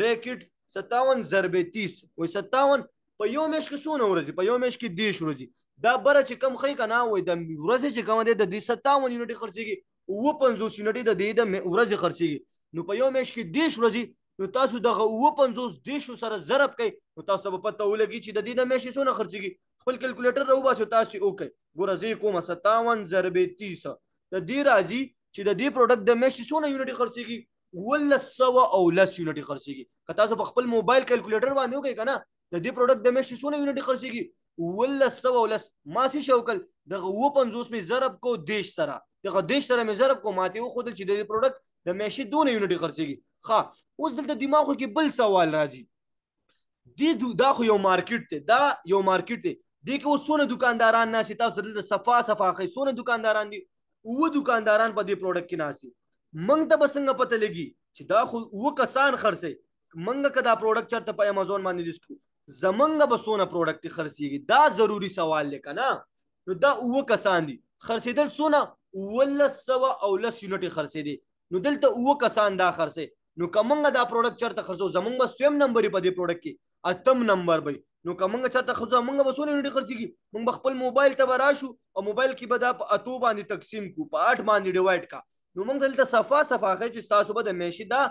بریکټ 57 ضرب 30 وای 57 په یو مش کې سونه ورځي په یو مش کې 10 ورځي دا بره چې کم خی کنه وای د ورځې چې کم دی د 57 یونټي خرچيږي و 50 یونټي د دې د ورځې خرچيږي نو په یو میش کې دیش ورځي نو تاسو دغه و 50 دیش سره ضرب کړئ نو تاسو به پته ولګي چې د دې د میش سونه خرچيږي خپل کیلکولیټر راو باسو تاسو اوکې ګوره زی کوم 57 ضرب 30 د دې راځي چې د دې پروډکټ د میش سونه یونټي خرچيږي ولس سو او لس یونټي خرچيږي که تاسو په خپل موبایل کیلکولیټر باندې وګورئ کنه د دې پروډکټ د میش سونه یونټي خرچيږي ولس سو ولس ماسي شوکل دغه 50 می ضرب کو دیش سره دغه دیش سره می ضرب کو ماته خو دل چې د پروډکټ د میشي دونه یونټي خرڅيږي ښا اوس دلته دماغ کې بل سوال راځي دی دو دا خو یو مارکیټ ته دا یو مارکیټ ته دی کې اوس سونه دکانداران ناسي تاسو دلته صفا صفا خي سونه دکانداران دي و دکانداران په دې پروډکټ کې ناسي منګ ته بسنګ پته لګي چې دا خو و کسان خرڅي منګه کدا پروډکټ چرته په امازون باندې دستو زمنګ به سونه پروډکټ خرڅيږي دا ضروری سوال دی کنه نو دا اوه کسان دي خرڅېدل سونه ولس سوا او لس یونټي خرڅېدي نو دلته اوه کسان دا خرڅې نو کومنګ دا پروډکټ چرته خرڅو زمنګ به سویم نمبر په دې پروډکټ کې اتم نمبر به نو کومنګ چرته خزو موږ به سولې نه خرڅيږي موږ خپل موبایل ته راشو او موبایل کې به دا اتو باندې تقسیم کو په 8 باندې ډیوایډ کا نو موږ دلته صفه صفه خې چې تاسو به د میشي دا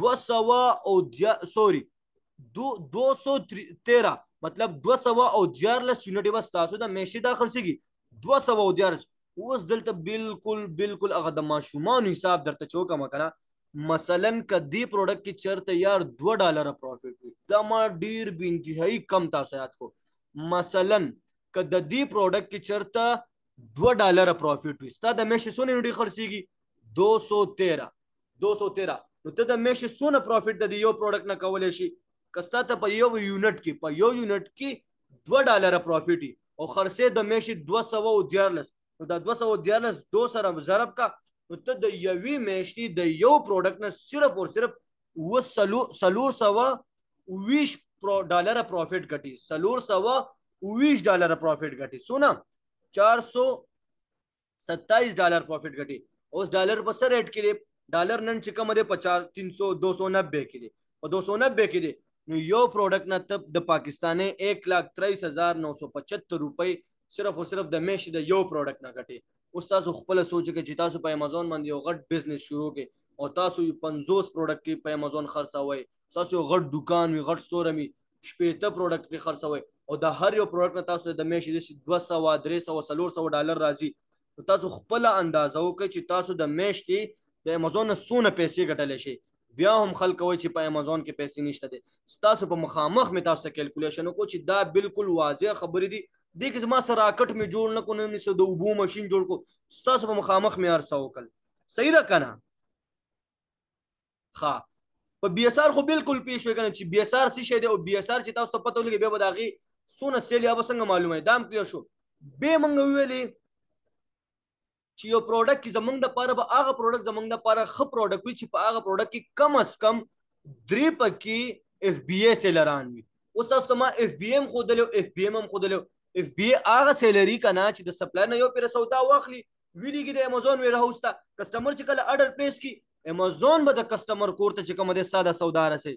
200 او سوري دو دو سو تیرہ مطلب دو سوا او دیارلس یونٹی بس تاسو د میشي داخل سیږي دو سوا او دیارلس اوس دلته بالکل بالکل هغه د ماشومان حساب درته چوکه مکنه مثلا کدی پروډکټ کې چرته یار 2 ډالر پروفیټ وي دا ما ډیر بینتهای کم تاسو یاد کو مثلا کد دې پروډکټ کې چرته 2 ډالر پروفیټ وي ستاسو د میشي سونه یونټی خرڅيږي 213 213 نو ته د میشي سونه پروفیټ د یو پروډکټ نه کولې شي کستا ته په یو یونټ کې په یو یونټ کې 2 ډالر پروفیټ او خرڅه د میاشتې 214 نو دا 214 دو سره ضرب کا نو ته د یوې میاشتې د یو پروډکټ نه صرف او صرف و سلو سلور سوا 20 پرو ډالر پروفیټ غټي سلور سوا 20 ډالر پروفیټ غټي سونا 427 ډالر پروفیټ غټي اوس ډالر په سر ریټ کې دی ډالر نن چې کوم دی 50 300 290 کې دی په 290 کې دی نو یو پروډکټ نه ته د پاکستاني 133975 روپۍ صرف او صرف د میش د یو پروډکټ نه ګټي اوس تاسو خپل سوچ کې چې تاسو په امازون باندې یو غټ بزنس شروع کړئ او تاسو یو 50 پروډکټ په امازون خرڅوي تاسو یو غټ دکان وي غټ سور می شپېته پروډکټ کې خرڅوي او د هر یو پروډکټ نه تاسو د میش د 200 300 400 ډالر راځي تاسو خپل اندازو کې چې تاسو د میشتي د امازون سونه پیسې ګټلې شي بیا هم خلک وایي چې په امازون کې پیسې نشته دي تاسو په مخامخ می تاسو ته کیلکولیشن وکړو چې دا بالکل واضح خبرې دي د کې زما سره کټ می جوړ نه کونه نس د وبو ماشين جوړ کو تاسو په مخامخ می ارسو وکړ صحیح ده کنه ښا په بي اس ار خو بالکل پیش وکنه چې بي اس ار څه شي دی او بي اس ار چې تاسو ته پته ولګي به بداغي سونه سیل یا بسنګ معلومه دام کلیو شو به منګ ویلې چې یو پروډکټ کې زمونږ د پاره به هغه پروډکټ زمونږ د پاره خپ پروډکټ وي چې په هغه پروډکټ کې کم از کم درې پکې اف بی ای سیلران وي اوس تاسو ما اف بی ایم خودلو اف بی ایم هم خودلو اف بی ای هغه سیلری کنا چې د سپلای نه یو پیر سودا واخلي ویلېږي د امازون ویئر هاوس ته کسٹمر چې کله آرډر پلیس کی امازون به د کسٹمر کور ته چې کوم د ساده سودا رسي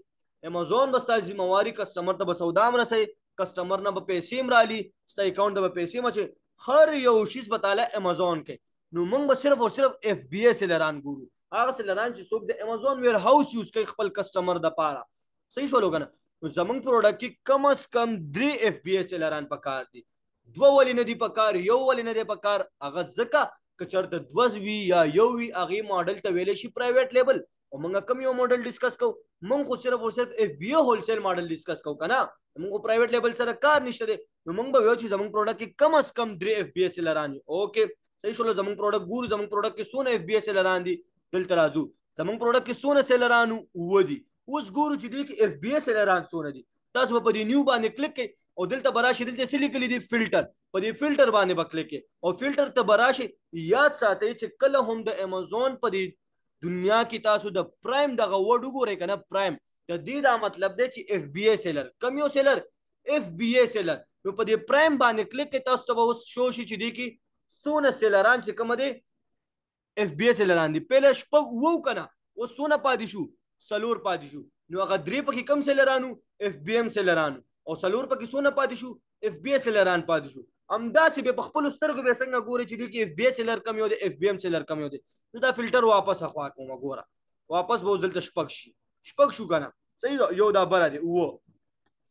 امازون به ستاسو ذمہواری کسٹمر ته به سودا هم رسي کسٹمر نه به پیسې هم رالي ستاسو اکاونټ ته به پیسې مچ هر یو شیز بتاله امازون کې نو موږ به صرف او صرف اف بی ای سلران ګورو هغه سلران چې څوک د امازون ویر هاوس یوز کوي خپل کسٹمر د پاره صحیح شو لوګنه زمونږ پروډکټ کې کم از کم 3 اف بی ایس لران پکار دي دوه ولې نه دي پکار یو ولې نه دي پکار هغه ځکه کچرت دوز وی یا یو وی هغه ماډل ته ویل شي پرایویټ لیبل او موږ کم یو ماډل ډیسکس کو موږ خو صرف او صرف اف بی او هولسیل ماډل ډیسکس کو کنه موږ پرایویټ لیبل سره کار نشته دي نو موږ به یو چې زمونږ پروډکټ کې کم از کم 3 اف بی ایس لران اوکې صحیح شول زمون پروډکټ ګورو زمون پروډکټ کې سونه اف بی اس لران دي دلته راځو زمون پروډکټ کې سونه سیلران وو دي اوس ګورو چې دې کې اف بی اس لران سونه دي تاسو په دې نیو باندې کلیک کړئ او دلته براشي دلته سلی کلی دي فلټر په دې فلټر باندې بکلیک او فلټر ته براشي یاد ساتئ چې کله هم د امازون په دې دنیا کې تاسو د پرایم دغه ورډ وګورئ کنه پرایم د دې دا مطلب دی چې اف بی ای سیلر کم یو سیلر اف بی ای سیلر نو په دې پرایم باندې کلیک کې تاسو ته اوس شو شي چې دی کې سونه سیلران چې کوم دي اف بی سیلران دي پهله شپږ وو کنه او سونه پاتې شو سلور پاتې شو نو هغه درې پکې کم سیلرانو اف بی ام سیلرانو او سلور پکې سونه پاتې شو اف بی سیلران پاتې شو امداسې به خپل سترګو به څنګه ګوري چې دلته اف بی سیلر کم یو دی اف بی ام سیلر کم یو دی نو دا فلټر واپس اخوا کوم ګوره واپس به دلته شپږ شي شپږ شو کنه صحیح یو دا بره دی وو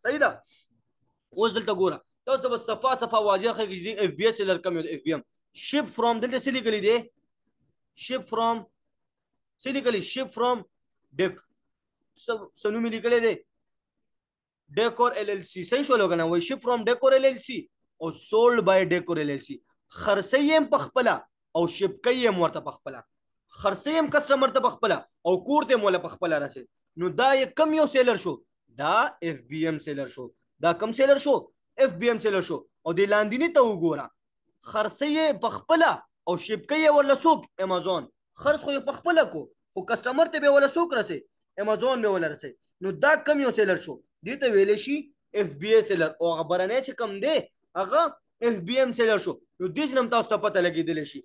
صحیح ده اوس دلته ګوره تاسو ته صفه صفه واضح خې چې دی اف بي اس لر کم یو اف بي ام شپ فرام دلته سلی کلی دی شپ فرام سلی کلی شپ فرام ډک سنو ملي کلی دی ډک اور ال ال سی صحیح شو لګنه وای شپ فرام ډک اور ال ال سی او سولډ بای ډک اور ال ال سی خرسیم پخپلا او شپکیم ورته پخپلا خرسیم کسٹمر ته پخپلا او کور ته مولا پخپلا راشي نو دا کم یو سیلر شو دا اف بی ام سیلر شو دا کم سیلر شو اف بی ام سیل شو او د لاندینی ته وګوره خرڅې پخپله او شپکې ولا سوق امازون خرڅ خو پخپله کو خو کسٹمر ته به ولا سوق رسي امازون به ولا رسي نو دا کم یو سیلر شو دې ته ویلې شي اف بی ای سیلر او غبرنې چې کم دی هغه اف بی ام سیلر شو نو دې نم تاسو ته پته لګیدل شي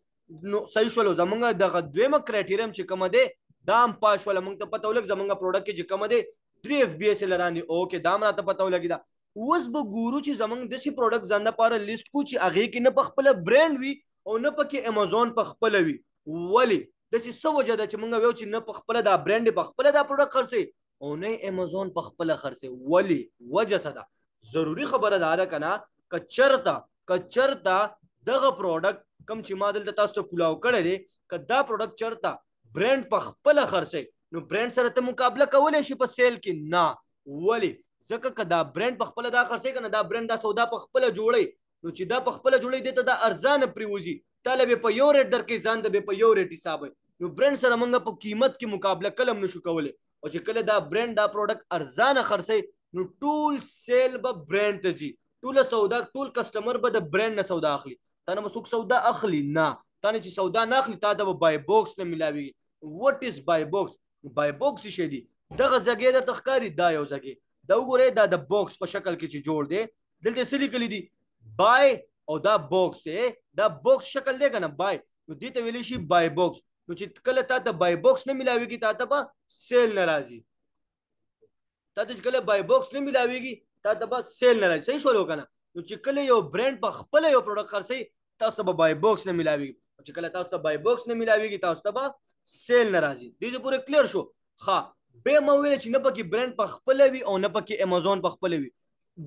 نو صحیح شولو زمونږ دغه دویمه کرایټیریم چې کم دی دا هم پاش ول موږ ته پته ولګ زمونږ پروډکټ کې چې کم دی 3 اف بی ای سیلران دی اوکې دا مراته پته ولګی دا اوس به ګورو چې زمونږ داسې پروډکټ ځان لپاره لیست کو چې هغې کې نه په خپله برینډ وي او نه پکې امیزون په خپله وي ولې داسې څه وجه ده چې موږ ویو چې نه په خپله دا برینډ په خپله دا پروډکټ خرڅوي او نه امیزون په خپله خرڅوي ولې وجه څه ده ضروری خبره دا ده کنه کچرتا کچرتا دغه پروډکټ کم چې ما دلته تاسو ته کولاو کړی دی کدا پروډکټ چرتا برند په خپل خرڅه نو برند سره ته مقابله کولای شي په سیل کې نه ولی ځکه که دا برند په خپل دا خرڅې کنه دا برند دا سودا په خپل جوړي نو چې دا په خپل جوړي دته دا ارزان پریوزي طالب په یو ریټ درکې ځان د په یو ریټ حساب نو برند سره موږ په قیمت کې مقابله کلم نشو کولای او چې کله دا برند دا پروډکټ ارزان خرڅې نو ټول سیل به برند ته ځي ټول سودا ټول کسٹمر به د برند نه سودا اخلي تانه مسوک سودا اخلي نه تانه چې سودا نه اخلي تا د بای بوکس نه ملاوي وات از بای بوکس بای بوکس شې دي دغه زګې در تخکاری دا یو زګې دا وګورئ دا د باکس په شکل کې چې جوړ دی دلته څه لیکلي دي بای او دا باکس دی دا باکس شکل دی کنه بای نو دې ته ویلی شي بای باکس نو چې کله تا ته بای باکس نه ملاويږي تا ته به سیل ناراضي تا ته کله بای باکس نه ملاويږي تا ته به سیل ناراضي صحیح شولو کنه نو چې کله یو برند په خپل یو پروډکټ خرڅي تاسو به بای باکس نه ملاويږي چې کله تاسو ته بای باکس نه ملاويږي تاسو ته به سیل ناراضي دې پورې کلیر شو ښه به مو ویل چې نه پکې برند په خپل وی او نه پکې امازون په خپل وی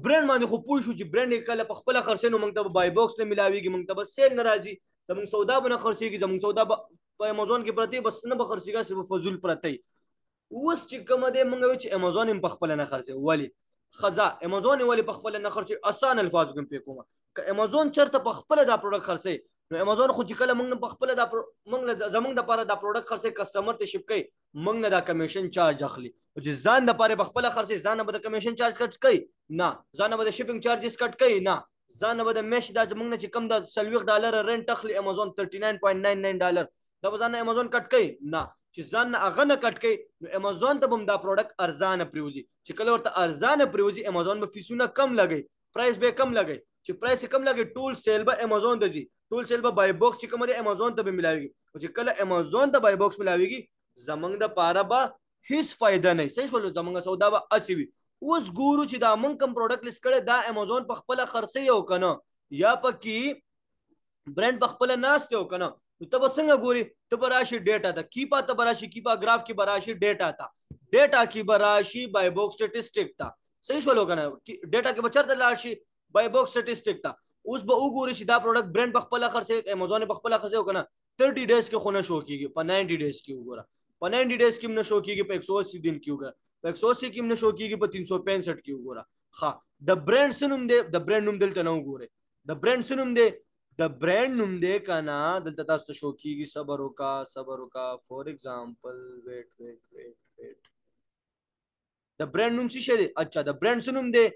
برند باندې خو پوه شو چې برند یې کله په خپل خرڅه نو موږ ته بای باکس نه ملاويږي موږ ته بس سیل ناراضي زموږ سودا به نه خرڅيږي زموږ سودا به په امازون کې پرته بس نه به خرڅيږي صرف فضول پرته اوس چې کوم دې موږ وی چې امازون هم په خپل نه خرڅي ولی خزا امازون ولی په خپل نه خرڅي اسان الفاظ کوم په کومه که امازون چرته په خپل دا پروډکټ خرڅي نو امازون خو چې کله موږ نه په خپل دا موږ له زمونږ د لپاره دا پروډکټ خرڅه کسٹمر ته شپ کوي موږ نه دا کمیشن چارج اخلي او چې ځان د لپاره خپل خرڅه ځان به د کمیشن چارج کټ کوي نه ځان به د شپینګ چارجز کټ کوي نه ځان به د میش دا موږ نه چې کم د سلويخ ډالر رینټ اخلي امازون 39.99 ډالر دا به ځان امازون کټ کوي نه چې ځان هغه نه کټ کړي نو امازون ته هم دا پروډکټ ارزانه پریوزي چې کله ورته ارزانه پریوزي امازون به فیسونه کم لګي پرایس به کم لګي چې پرایس کم لګي ټول سیل به امازون ته ځي ټول سیل به بای باکس چې کوم دی امازون ته به ملاويږي او چې کله امازون ته بای باکس ملاويږي زمنګ د پاره به هیڅ فائدہ نه صحیح شول زمنګ سودا به اسی وي اوس ګورو چې دا مون کم پروډکټ لیست کړي دا امازون په خپل خرڅي او کنه یا پکې برند په خپل ناس ته او کنه نو ته څنګه ګوري ته براشي ډیټا ته کیپا ته براشي کیپا ګراف کې براشي ډیټا ته ډیټا کې براشي بای بوک سټیټسټیک ته صحیح شو لوګنه ډیټا کې بچر ته لاشي بای بوکس سټیټیسټیک تا اوس به وګورئ چې دا پروډکټ برند په خپل خرڅه امازون په خپل خرڅه وکنه 30 ډیز کې خونه شو کیږي په 90 ډیز کې وګوره په 90 ډیز کې نه شو کیږي په 180 دن کې وګوره په 180 کې نه شو کیږي په 365 کې وګوره ها د برند سنوم دی د برند نوم دلته نه وګوره د برند سنوم دی د برند نوم دی کنه دلته تاسو شو کیږي صبر وکا صبر وکا فور ایگزامپل ویټ ویټ ویټ ویټ د برند نوم څه دی اچھا د برند سنوم دی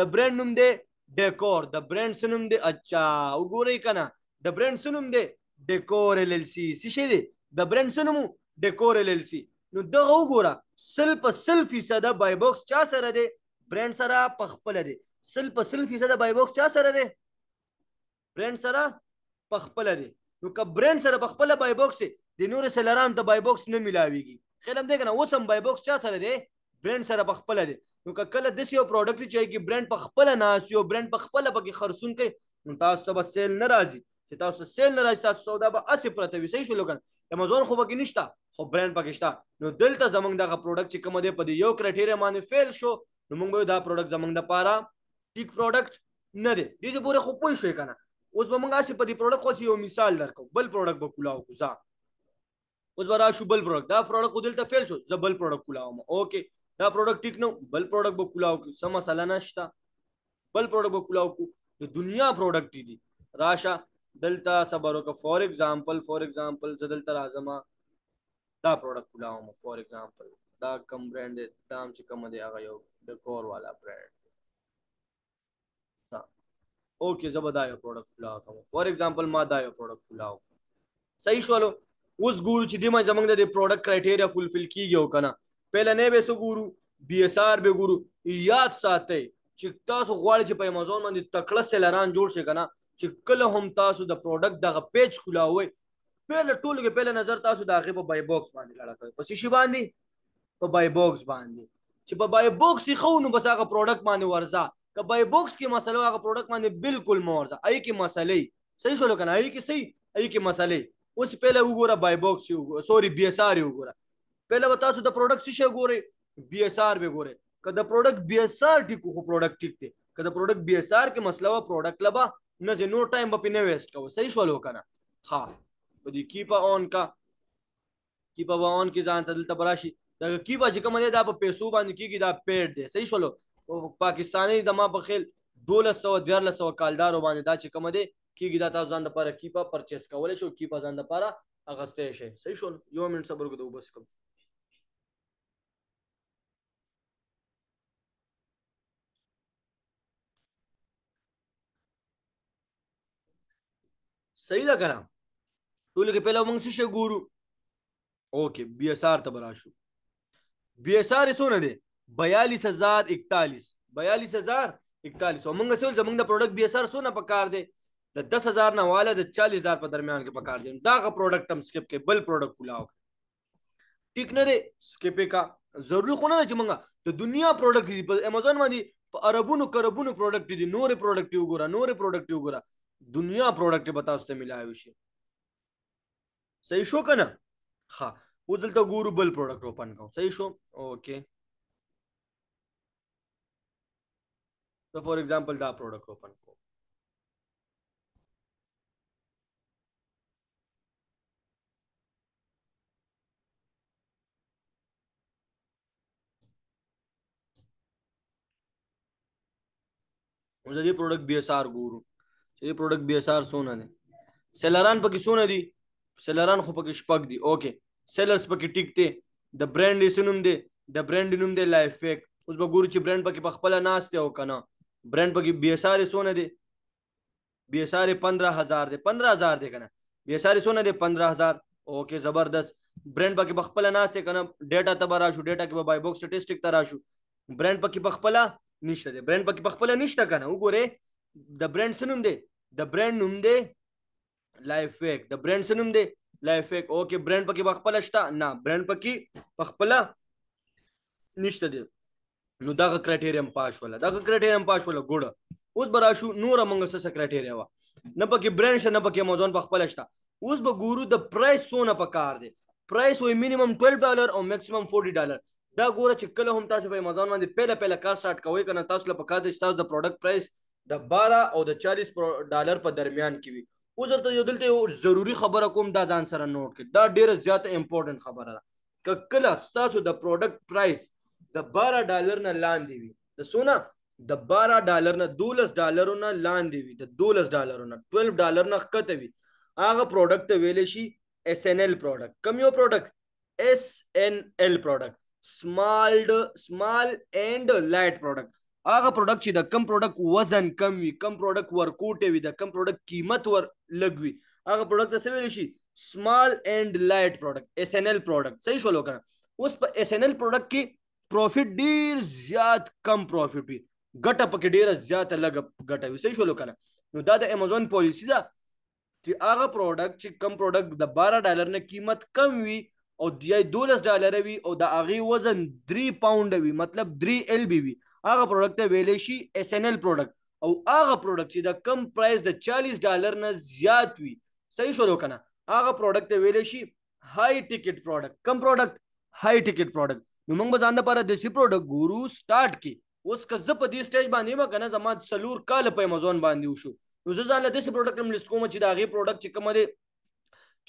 د برند نوم دی ډیکور د برند سنوم دی اچھا وګورئ کنه د برند سنوم دی ډیکور ال ال سی څه شي دی د برند سنوم ډیکور ال ال سی نو دغه وګوره سل په سل فیصد بای باکس چا سره دی برند سره په خپل دی سل په سل فیصد بای باکس چا سره دی برند سره په خپل دی نو که برند سره په خپل بای باکس د نور سلران ته بای باکس نه ملاويږي خلم دغه اوسم بای باکس چا سره دی برند سره په خپل دی نو کله د یو پروډکټ چې کی برند په خپل ناس یو برند په خپل پکې خرصون کوي نو تاسو ته سیل ناراضي چې تاسو سیل ناراضي تاسو سودا به اسې پرته وي صحیح شو لګن امازون خو پکې نشتا خو برند پکې شتا نو دلته زمنګ دغه پروډکټ چې کوم دی په یو کرایټیریا باندې فیل شو نو موږ دا پروډکټ زمنګ د پاره ټیک پروډکټ نه دی دې ته پوره خو پوي شو کنه اوس به موږ اسې په دې پروډکټ خو یو مثال درکو بل پروډکټ به کولاو کوزا اوس به راشو بل پروډکټ دا پروډکټ خو دلته فیل شو زبل پروډکټ کولاو اوکې دا پروډکټ ټیک نو بل پروډکټ به کولاو کو سم مسله نشته بل پروډکټ به کولاو کو د دنیا پروډکټ دي راشه دلته صبر وکړه فور ایگزامپل فور ایگزامپل زه دلته راځم دا پروډکټ کولاو فور ایگزامپل دا کم برانډ دی دا هم چې کم دی هغه یو ډکور والا برانډ اوکې زه به دا یو پروډکټ کولاو کوم فور ایگزامپل ما دا یو پروډکټ کولاو صحیح شولو اوس ګورو چې دې ما زمنګ د پروډکټ کرایټیریا فلفل کیږي او کنه پیلنې به سو ګورو بي اس ار به ګورو یاد ساتي چې تاسو غواړئ چې په امازون باندې تکړه سیلران جوړ شي کنه چې کله هم تاسو د پروډکټ دغه پیج کولاوي پیله ټولو کې پیله نظر تاسو د هغه په بای باکس باندې لاړه کوي پسې شی باندې په بای باکس باندې چې په بای باکس خو نو بس هغه پروډکټ باندې ورځه که بای باکس کې مسله هغه پروډکټ باندې بالکل مورځه اې کې مسلې صحیح شو لکه اې کې صحیح اې کې مسلې اوس پیله وګوره بای باکس سوري بي اس ار وګوره پهله به تاسو د پروډکټ شې ګورئ بي اس ار به ګورئ که د پروډکټ بي اس ار ټیکو خو پروډکټ ټیک دی که د پروډکټ بي اس ار کې مسله و پروډکټ لبا نه نو ټایم به پینه ویسټ کوو صحیح شولو کنه ها په دې کیپا اون کا کیپا اون کې ځان ته دلته براشي دا کیپا چې کوم دی دا په پیسو باندې کیږي دا پیډ دی صحیح شولو پاکستاني دما په خیل 1200 کالدارو باندې دا چې کوم دی کیږي دا تاسو ځان لپاره کیپا پرچیس کولای شو کیپا ځان لپاره اغسته شي صحیح شول یو منټ صبر کوو بس کوم صحیح ده کنه ټول کې پهلا موږ څه ګورو اوکې بي اس ار ته براشو بي اس ار څونه دی 42041 42041 او موږ سول زمنګ د پروډکټ بي اس ار څونه پکار دی د 10000 نه والا د 40000 په درمیان کې پکار دی دا غ پروډکټ هم سکپ کې بل پروډکټ کولاو ټیک نه دی سکیپې کا ضروري خو نه ده چې مونږه د دنیا پروډکټ دي په امازون باندې په عربونو کربونو پروډکټ دي نورې پروډکټ یې وګوره نورې پروډکټ یې وګوره دنیا پروډکټ به تاسو ته ملایو شي صحیح شو کنه ها و دلته ګورو بل پروډکټ اوپن کوم صحیح شو اوکې so for example دا پروډکټ اوپن کوم زه دې پروډکټ بي اس ار ګورو چې دې پروډکټ بي اس ار سونه دي سیلران پکې سونه دي سیلران خو پکې شپږ دي اوکے سیلرز پکې ټیک دي د برانډ یې سنوم دي د برانډ نوم دی لایف فیک اوس به ګورو چې برانډ پکې په خپل ناس ته او کنه برانډ پکې بي اس ار سونه دي بي اس ار 15000 دي 15000 دي کنه بي اس ار سونه دي 15000 اوکے زبردست برانډ پکې بخپله ناست کنه ډیټا ته راشو ډیټا کې به بای بوکس سټیټسټیک ته راشو برانډ پکې بخپله نشته دی برانډ پکې بخپله نشته کنه وګوره د برند څه نوم دی د برند نوم دی لایف ویک د برند څه نوم دی لایف ویک اوکې برند پکې بخپل شته نه برند پکې بخپل نشته دی نو دا کرایټیریم پاش ولا دا کرایټیریم پاش ولا ګوډه اوس به راشو نور موږ سره کرایټیریا وا نه پکې برند شته نه پکې امازون بخپل شته اوس به ګورو د پرایس سونه پکار دی پرایس وای مینیمم 12 ډالر او میکسیمم 40 ډالر دا ګوره چې کله هم تاسو په امازون باندې پیله پیله کار سٹارټ کوئ کنه تاسو لپاره کار دي تاسو د پروډکټ پرایس د 12 او د 40 ډالر په درمیان کې وي اوس درته یو دلته یو ضروری خبره کوم دا ځان سره نوٹ کړئ دا ډیره زیاته امپورټنت خبره ده ک کله ستاسو د پروډکټ پرایس د 12 ډالر نه لاندې وي د سونا د 12 ډالر نه 12 ډالر نه لاندې وي د 12 ډالر نه 12 ډالر نه کته وي هغه پروډکټ ته ویل شي اس ان ال پروډکټ کوم یو پروډکټ اس ان ال پروډکټ سمال سمال اینڈ لایټ پروډکټ هغه پروډکټ چې د کم پروډکټ وزن کم وي کم پروډکټ ورکوټ وي د کم پروډکټ قیمت ور لګوي هغه پروډکټ څه ویل شي سمال اینڈ لایټ پروډکټ اس ان ال پروډکټ صحیح شو لوګره اوس په اس ان ال پروډکټ کې پروفټ ډیر زیات کم پروفټ وي ګټه پکې ډیره زیاته لګ ګټه وي صحیح شو لوګره نو دا د امازون پالیسی ده چې هغه پروډکټ چې کم پروډکټ د 12 ډالر نه قیمت کم وي او دی 12 ډالر وي او د هغه وزن 3 پاوند وي مطلب 3 ال بي وي هغه پروډکټ ته ویلې شي اس ان ال پروډکټ او هغه پروډکټ چې د کم پرایس د 40 ډالر نه زیات وي صحیح شو کنه هغه پروډکټ ته ویلې شي های ټیکټ پروډکټ کم پروډکټ های ټیکټ پروډکټ نو موږ به ځان لپاره د سی پروډکټ ګورو سٹارټ کی اوس که زه په دې سټیج باندې ما کنه زما سلور کال په امازون باندې وشو نو زه ځان له دې پروډکټ نوم لیست کوم چې دا غي پروډکټ چې کوم دی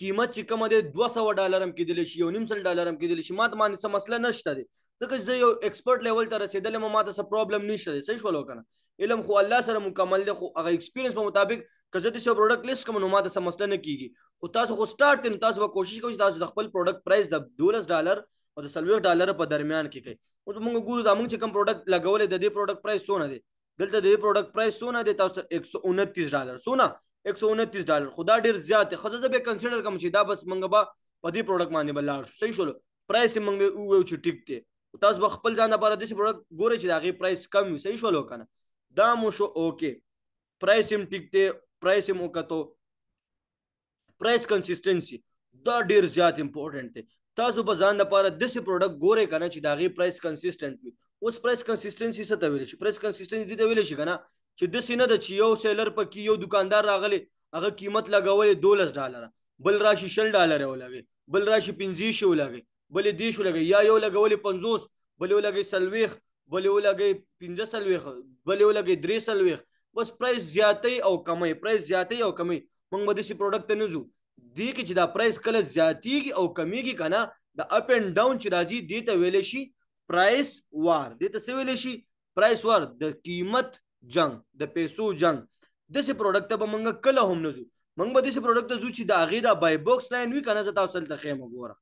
قیمت چې کوم دی 200 ډالر هم کېدل شي یو نیم سل ډالر هم کېدل شي ماته باندې څه مسله نشته دی ځکه زه یو ایکسپرت لیول ته رسیدلم ما ته څه پرابلم نشته صحیح شو کنه علم خو الله سره مکمل دی خو هغه ایکسپیرینس په مطابق که زه داسې پروډکټ لیست کوم نو ما ته څه مسله نه کیږي خو تاسو خو سٹارټ تم تاسو به کوشش کوئ چې تاسو د خپل پروډکټ پرایس د 12 ډالر او د 30 ډالر په درمیان کې کوي او موږ ګورو دا موږ چې کوم پروډکټ لګولې د دې پروډکټ پرایس څونه دی دلته د دې پروډکټ پرایس څونه دی تاسو 129 ډالر څونه 129 ډالر خدا ډیر زیات دی خزه به کنسیډر کوم چې دا بس منګه با په دې پروډکټ باندې بلار صحیح شول پرایس منګه وو چې ټیک دی تاسو به خپل ځان لپاره داسې پروډکټ ګورئ چې د هغې پرایس کم وي صحیح شولو که نه دا مو شو اوکې پرایس هم ټیک دی پرایس هم وکتو پرایس کنسسټنسي دا ډیر زیات امپورټنټ دی تاسو به ځان لپاره داسې پروډکټ ګورئ که نه چې د هغې پرایس کنسسټنټ وي اوس پرایس کنسسټنسي څه ته ویلی شي پرایس کنسسټنسي دې ته ویلی شي که نه چې داسې نه ده چې یو سیلر پکې یو دوکاندار راغلی هغه قیمت لګولې دولس ډالره بل راشي شل ډالره ولګي بل راشي پنځه شي ولګي بلې دیشو لګي یا یو لګولې 50 بلې ولګي سلويخ بلې ولګي 15 سلويخ بلې ولګي 3 سلويخ بس پرایس زیاتې او کمې پرایس زیاتې او کمې موږ به دسی پروډکټ نه زو دی کې چې دا پرایس کله زیاتېږي او کمیږي کنه د اپ اینڈ ډاون چې راځي دی ته ویلې شي پرایس وار دی ته څه ویلې شي پرایس وار د قیمت جنگ د پیسو جنگ دسه پروډکټ به موږ کله هم نه زو موږ به دسه پروډکټ زو چې دا غي دا بای بوکس لاین وی کنه زه تاسو ته خیمه ګورم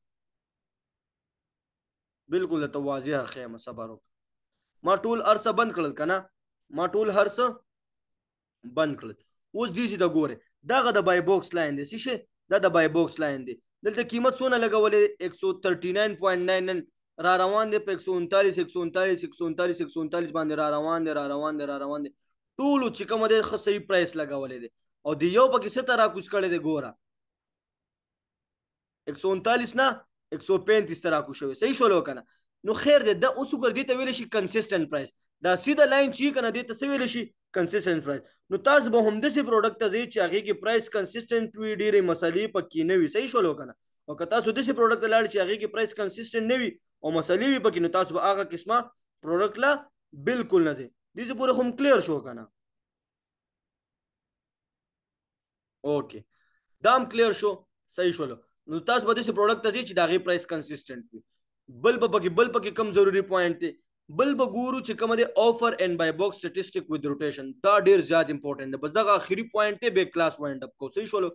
بالکل ته واضح خیمه صبر وکړه ما ټول ارسه بند کړل کنه ما ټول هرسه بند کړل اوس دې چې دا ګوره دغه د بای بوکس لاین دی شي دا د بای بوکس لاین دی دلته قیمت سونه لګولې 139.99 را روان دی په 139 139 139 139 باندې را روان دی را روان دی را روان دی ټول چې کوم دی خو صحیح پرایس لګولې دی او دی یو پکې ستاره کوس کړي دی ګوره 139 نه 135 تر راکو شوی صحیح شولو کنه نو خیر دې د اوس وګر دې ته ویل شي کنسیسټنت پرایس دا سیده لاین چې کنه دې ته ویل شي کنسیسټنت پرایس نو تاسو به هم دسي پروډکټ ته ځي چې هغه کې پرایس کنسیسټنت وي ډېرې مسلې پکې نه وي صحیح شولو کنه او که تاسو دسي پروډکټ لاړ چې هغه کې پرایس کنسیسټنت نه وي او مسلې وي پکې نو تاسو به هغه قسمه پروډکټ لا بالکل نه ځي دې څه پورې هم کلیر شو کنه اوکې دام کلیر شو صحیح شولو نو تاسو به دې پروډکټ ته چې دا غي پرایس کنسیسټنت وي بل په پکې بل پکې کم ضروری پوینټ دی بل به ګورو چې کوم دی آفر اینڈ بای باکس سټیټیسټیک وذ روټیشن دا ډیر زیات امپورټنت دی بس دا اخري پوینټ دی به کلاس وایند اپ کو صحیح شولو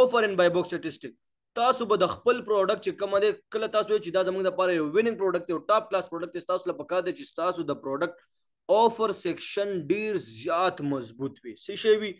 آفر اینڈ بای باکس سټیټیسټیک تاسو به د خپل پروډکټ چې کوم دی کله تاسو چې دا زموږ لپاره یو ویننګ پروډکټ دی او ټاپ کلاس پروډکټ دی تاسو لپاره پکا دی چې تاسو د پروډکټ آفر سیکشن ډیر زیات مضبوط وي څه شی وي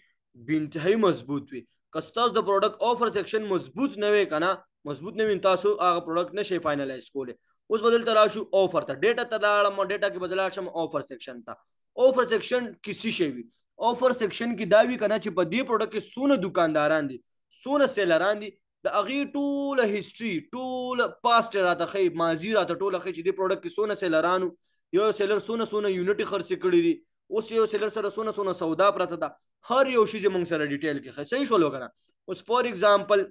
بنتهای مضبوط وي کستاس د پروډکټ آفر سیکشن مضبوط نه وي کنه مضبوط نه وي تاسو هغه پروډکټ نشي فائنلایز کولی اوس بدل ته راشو آفر ته ډیټا ته لاړم ډیټا کې بدل شم آفر سیکشن ته آفر سیکشن کسی شی وي آفر سیکشن کې دا وی کنه چې په دې پروډکټ کې سونه دکانداران دي سونه سیلران دي د اغه ټوله هیستوري ټوله پاست راته خې ماضی راته ټوله خې چې دې پروډکټ کې سونه سیلرانو یو سیلر سونه سونه یونټي خرڅ کړی دي اوس یو سیلر سره سونه سونه سودا پرته ده هر یو شی زمونږ سره ډیټیل کې خې صحیح شولو کنه اوس فور ایگزامپل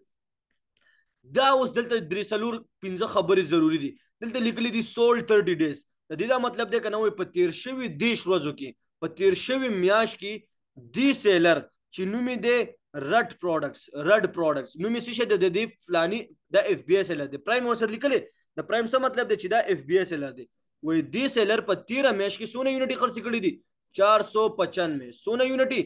دا اوس دلته درې سلور پنځه خبرې ضروری دي دلته لیکلي دي سول 30 ډیز د دې دا مطلب دی کنه وي په تیر شوی دیش ورځو کې په تیر شوی میاش کې دی سیلر چې نومې دی رټ پروډکټس رډ پروډکټس نومې څه شه د دې فلاني د اف بي اس ال دی پرایم اوسر لیکلي د پرایم څه مطلب دی چې دا اف بی اس لر دی وای دی سیلر په 13 میش کې سونه یونټي خرڅ کړی دی 495 سونه یونټي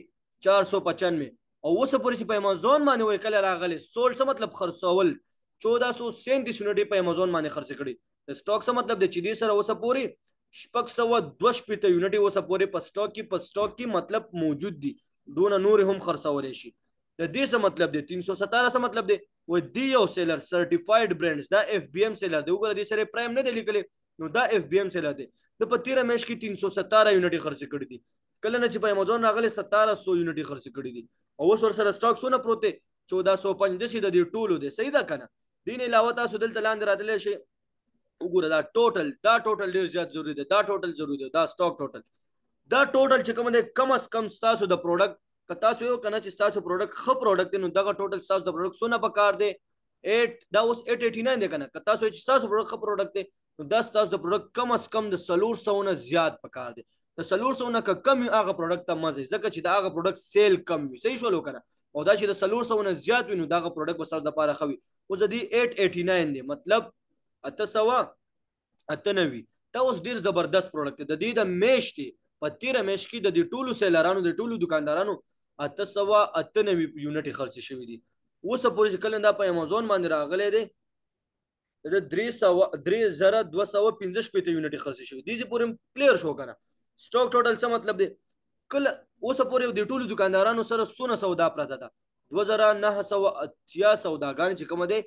495 او اوس پورې چې په امازون باندې وای کله راغلی سول څه مطلب خرڅول 1437 یونټي په امازون باندې خرڅ کړي د سټاک څه مطلب دی چې دې سره اوس پورې شپږ سوه دوه شپېته یونټي اوس پورې په سټاک کې په سټاک کې مطلب موجود دي دونه نور هم خرڅولی شي د دې څه مطلب دی 317 څه مطلب دی و دی یو سیلر سرټیفاید برانډز دا اف بی ام سیلر دی وګوره دې سره پرایم نه دی لیکلی نو دا اف بی ام سیل دی د په 13 میش کې 317 یونټي خرڅ کړی دي کله نه چې په امازون راغله 1700 یونټي خرڅ کړی دي او اوس ورسره سټاک سونه پروت 1450 د دې ټولو دی صحیح ده کنه دین علاوه تاسو دلته لاندې راتللی شئ وګوره دا ټوټل دا ټوټل ډیر زیات ضروری دی دا ټوټل ضروری دی دا سټاک ټوټل دا ټوټل چې کوم دی کم اس کم تاسو د پروډکټ که تاسو یو کنه چې تاسو پروډکټ خپ پروډکټ نو دغه ټوټل تاسو د پروډکټ سونه پکار دی 8 دا اوس 889 دی کنه که تاسو چې تاسو پروډکټ خپ پروډکټ نو دا ستاسو د پروډکټ کم از کم د سلور سونه زیات پکار دی د سلور سونه که کم یو هغه پروډکټ ته مزه ځکه چې دا هغه پروډکټ سیل کم وي صحیح شولو کنه او دا چې د سلور سونه زیات وي نو دا هغه پروډکټ وساس د پاره خوي او زدي 889 دی مطلب اته سوا اته نوي دا اوس ډیر زبردست پروډکټ دی د دې د میشتې په تیر میش کې د دې ټولو سیلرانو د ټولو دکاندارانو اته سوا اته نوي یونټ خرڅ شوی دی اوس په پوره کله دا په امازون باندې راغلی دی د 3215 پته یونټي خرڅ شوی دي چې پورم کلیر شو کنه سټاک ټوټل څه مطلب دی کله اوس پورې د ټولو دکاندارانو سره سونه سودا پراته ده 2980 سوداګان چې کوم دی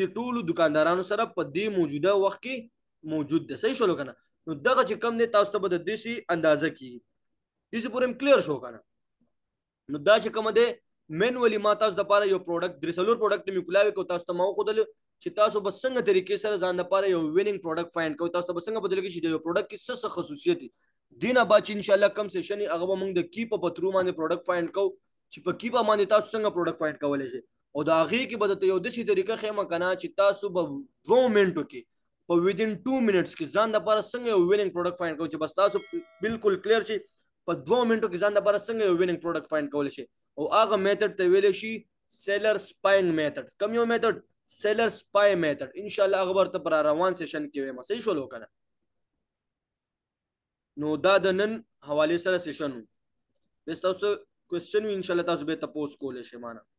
د ټولو دکاندارانو سره په دې موجوده وخت کې موجود ده صحیح شول کنه نو دغه چې کم دی تاسو ته به د دې سي اندازه کیږي دې پورم کلیر شو کنه نو دا چې کوم دی مینولی ما تاسو د پاره یو پروډکټ درې سلور پروډکټ مې کولاوي کو تاسو ته ما خودل چې تاسو بس څنګه طریقې سره ځان د پاره یو ویننګ پروډکټ فایند کو تاسو بس څنګه بدل کې چې یو پروډکټ کې څه څه خصوصیت دي دینه با چې ان شاء الله کم سیشن هغه موږ د کیپ په ترو باندې پروډکټ فایند کو چې په کیپ باندې تاسو څنګه پروډکټ فایند کولای شئ او دا غي کې به د یو دسي طریقه خیمه کنا چې تاسو به 2 منټو کې په ویدن 2 منټس کې ځان د پر څنګه یو ویننګ پروډکټ فایند کو چې بس تاسو بالکل کلیر شي په 2 منټو کې ځان د پر څنګه یو ویننګ پروډکټ فایند کول شي او هغه میتھډ ته ویل شي سیلر سپایینګ میتھډ کوم یو میتھډ سیلر سپای میتھډ ان شاء الله خبر ته پر روان سیشن کې وایم صحیح شولو کنه نو دا د نن حواله سره سیشن وو بس تاسو کوېسچن ان شاء الله تاسو به تاسو کولای شئ مانه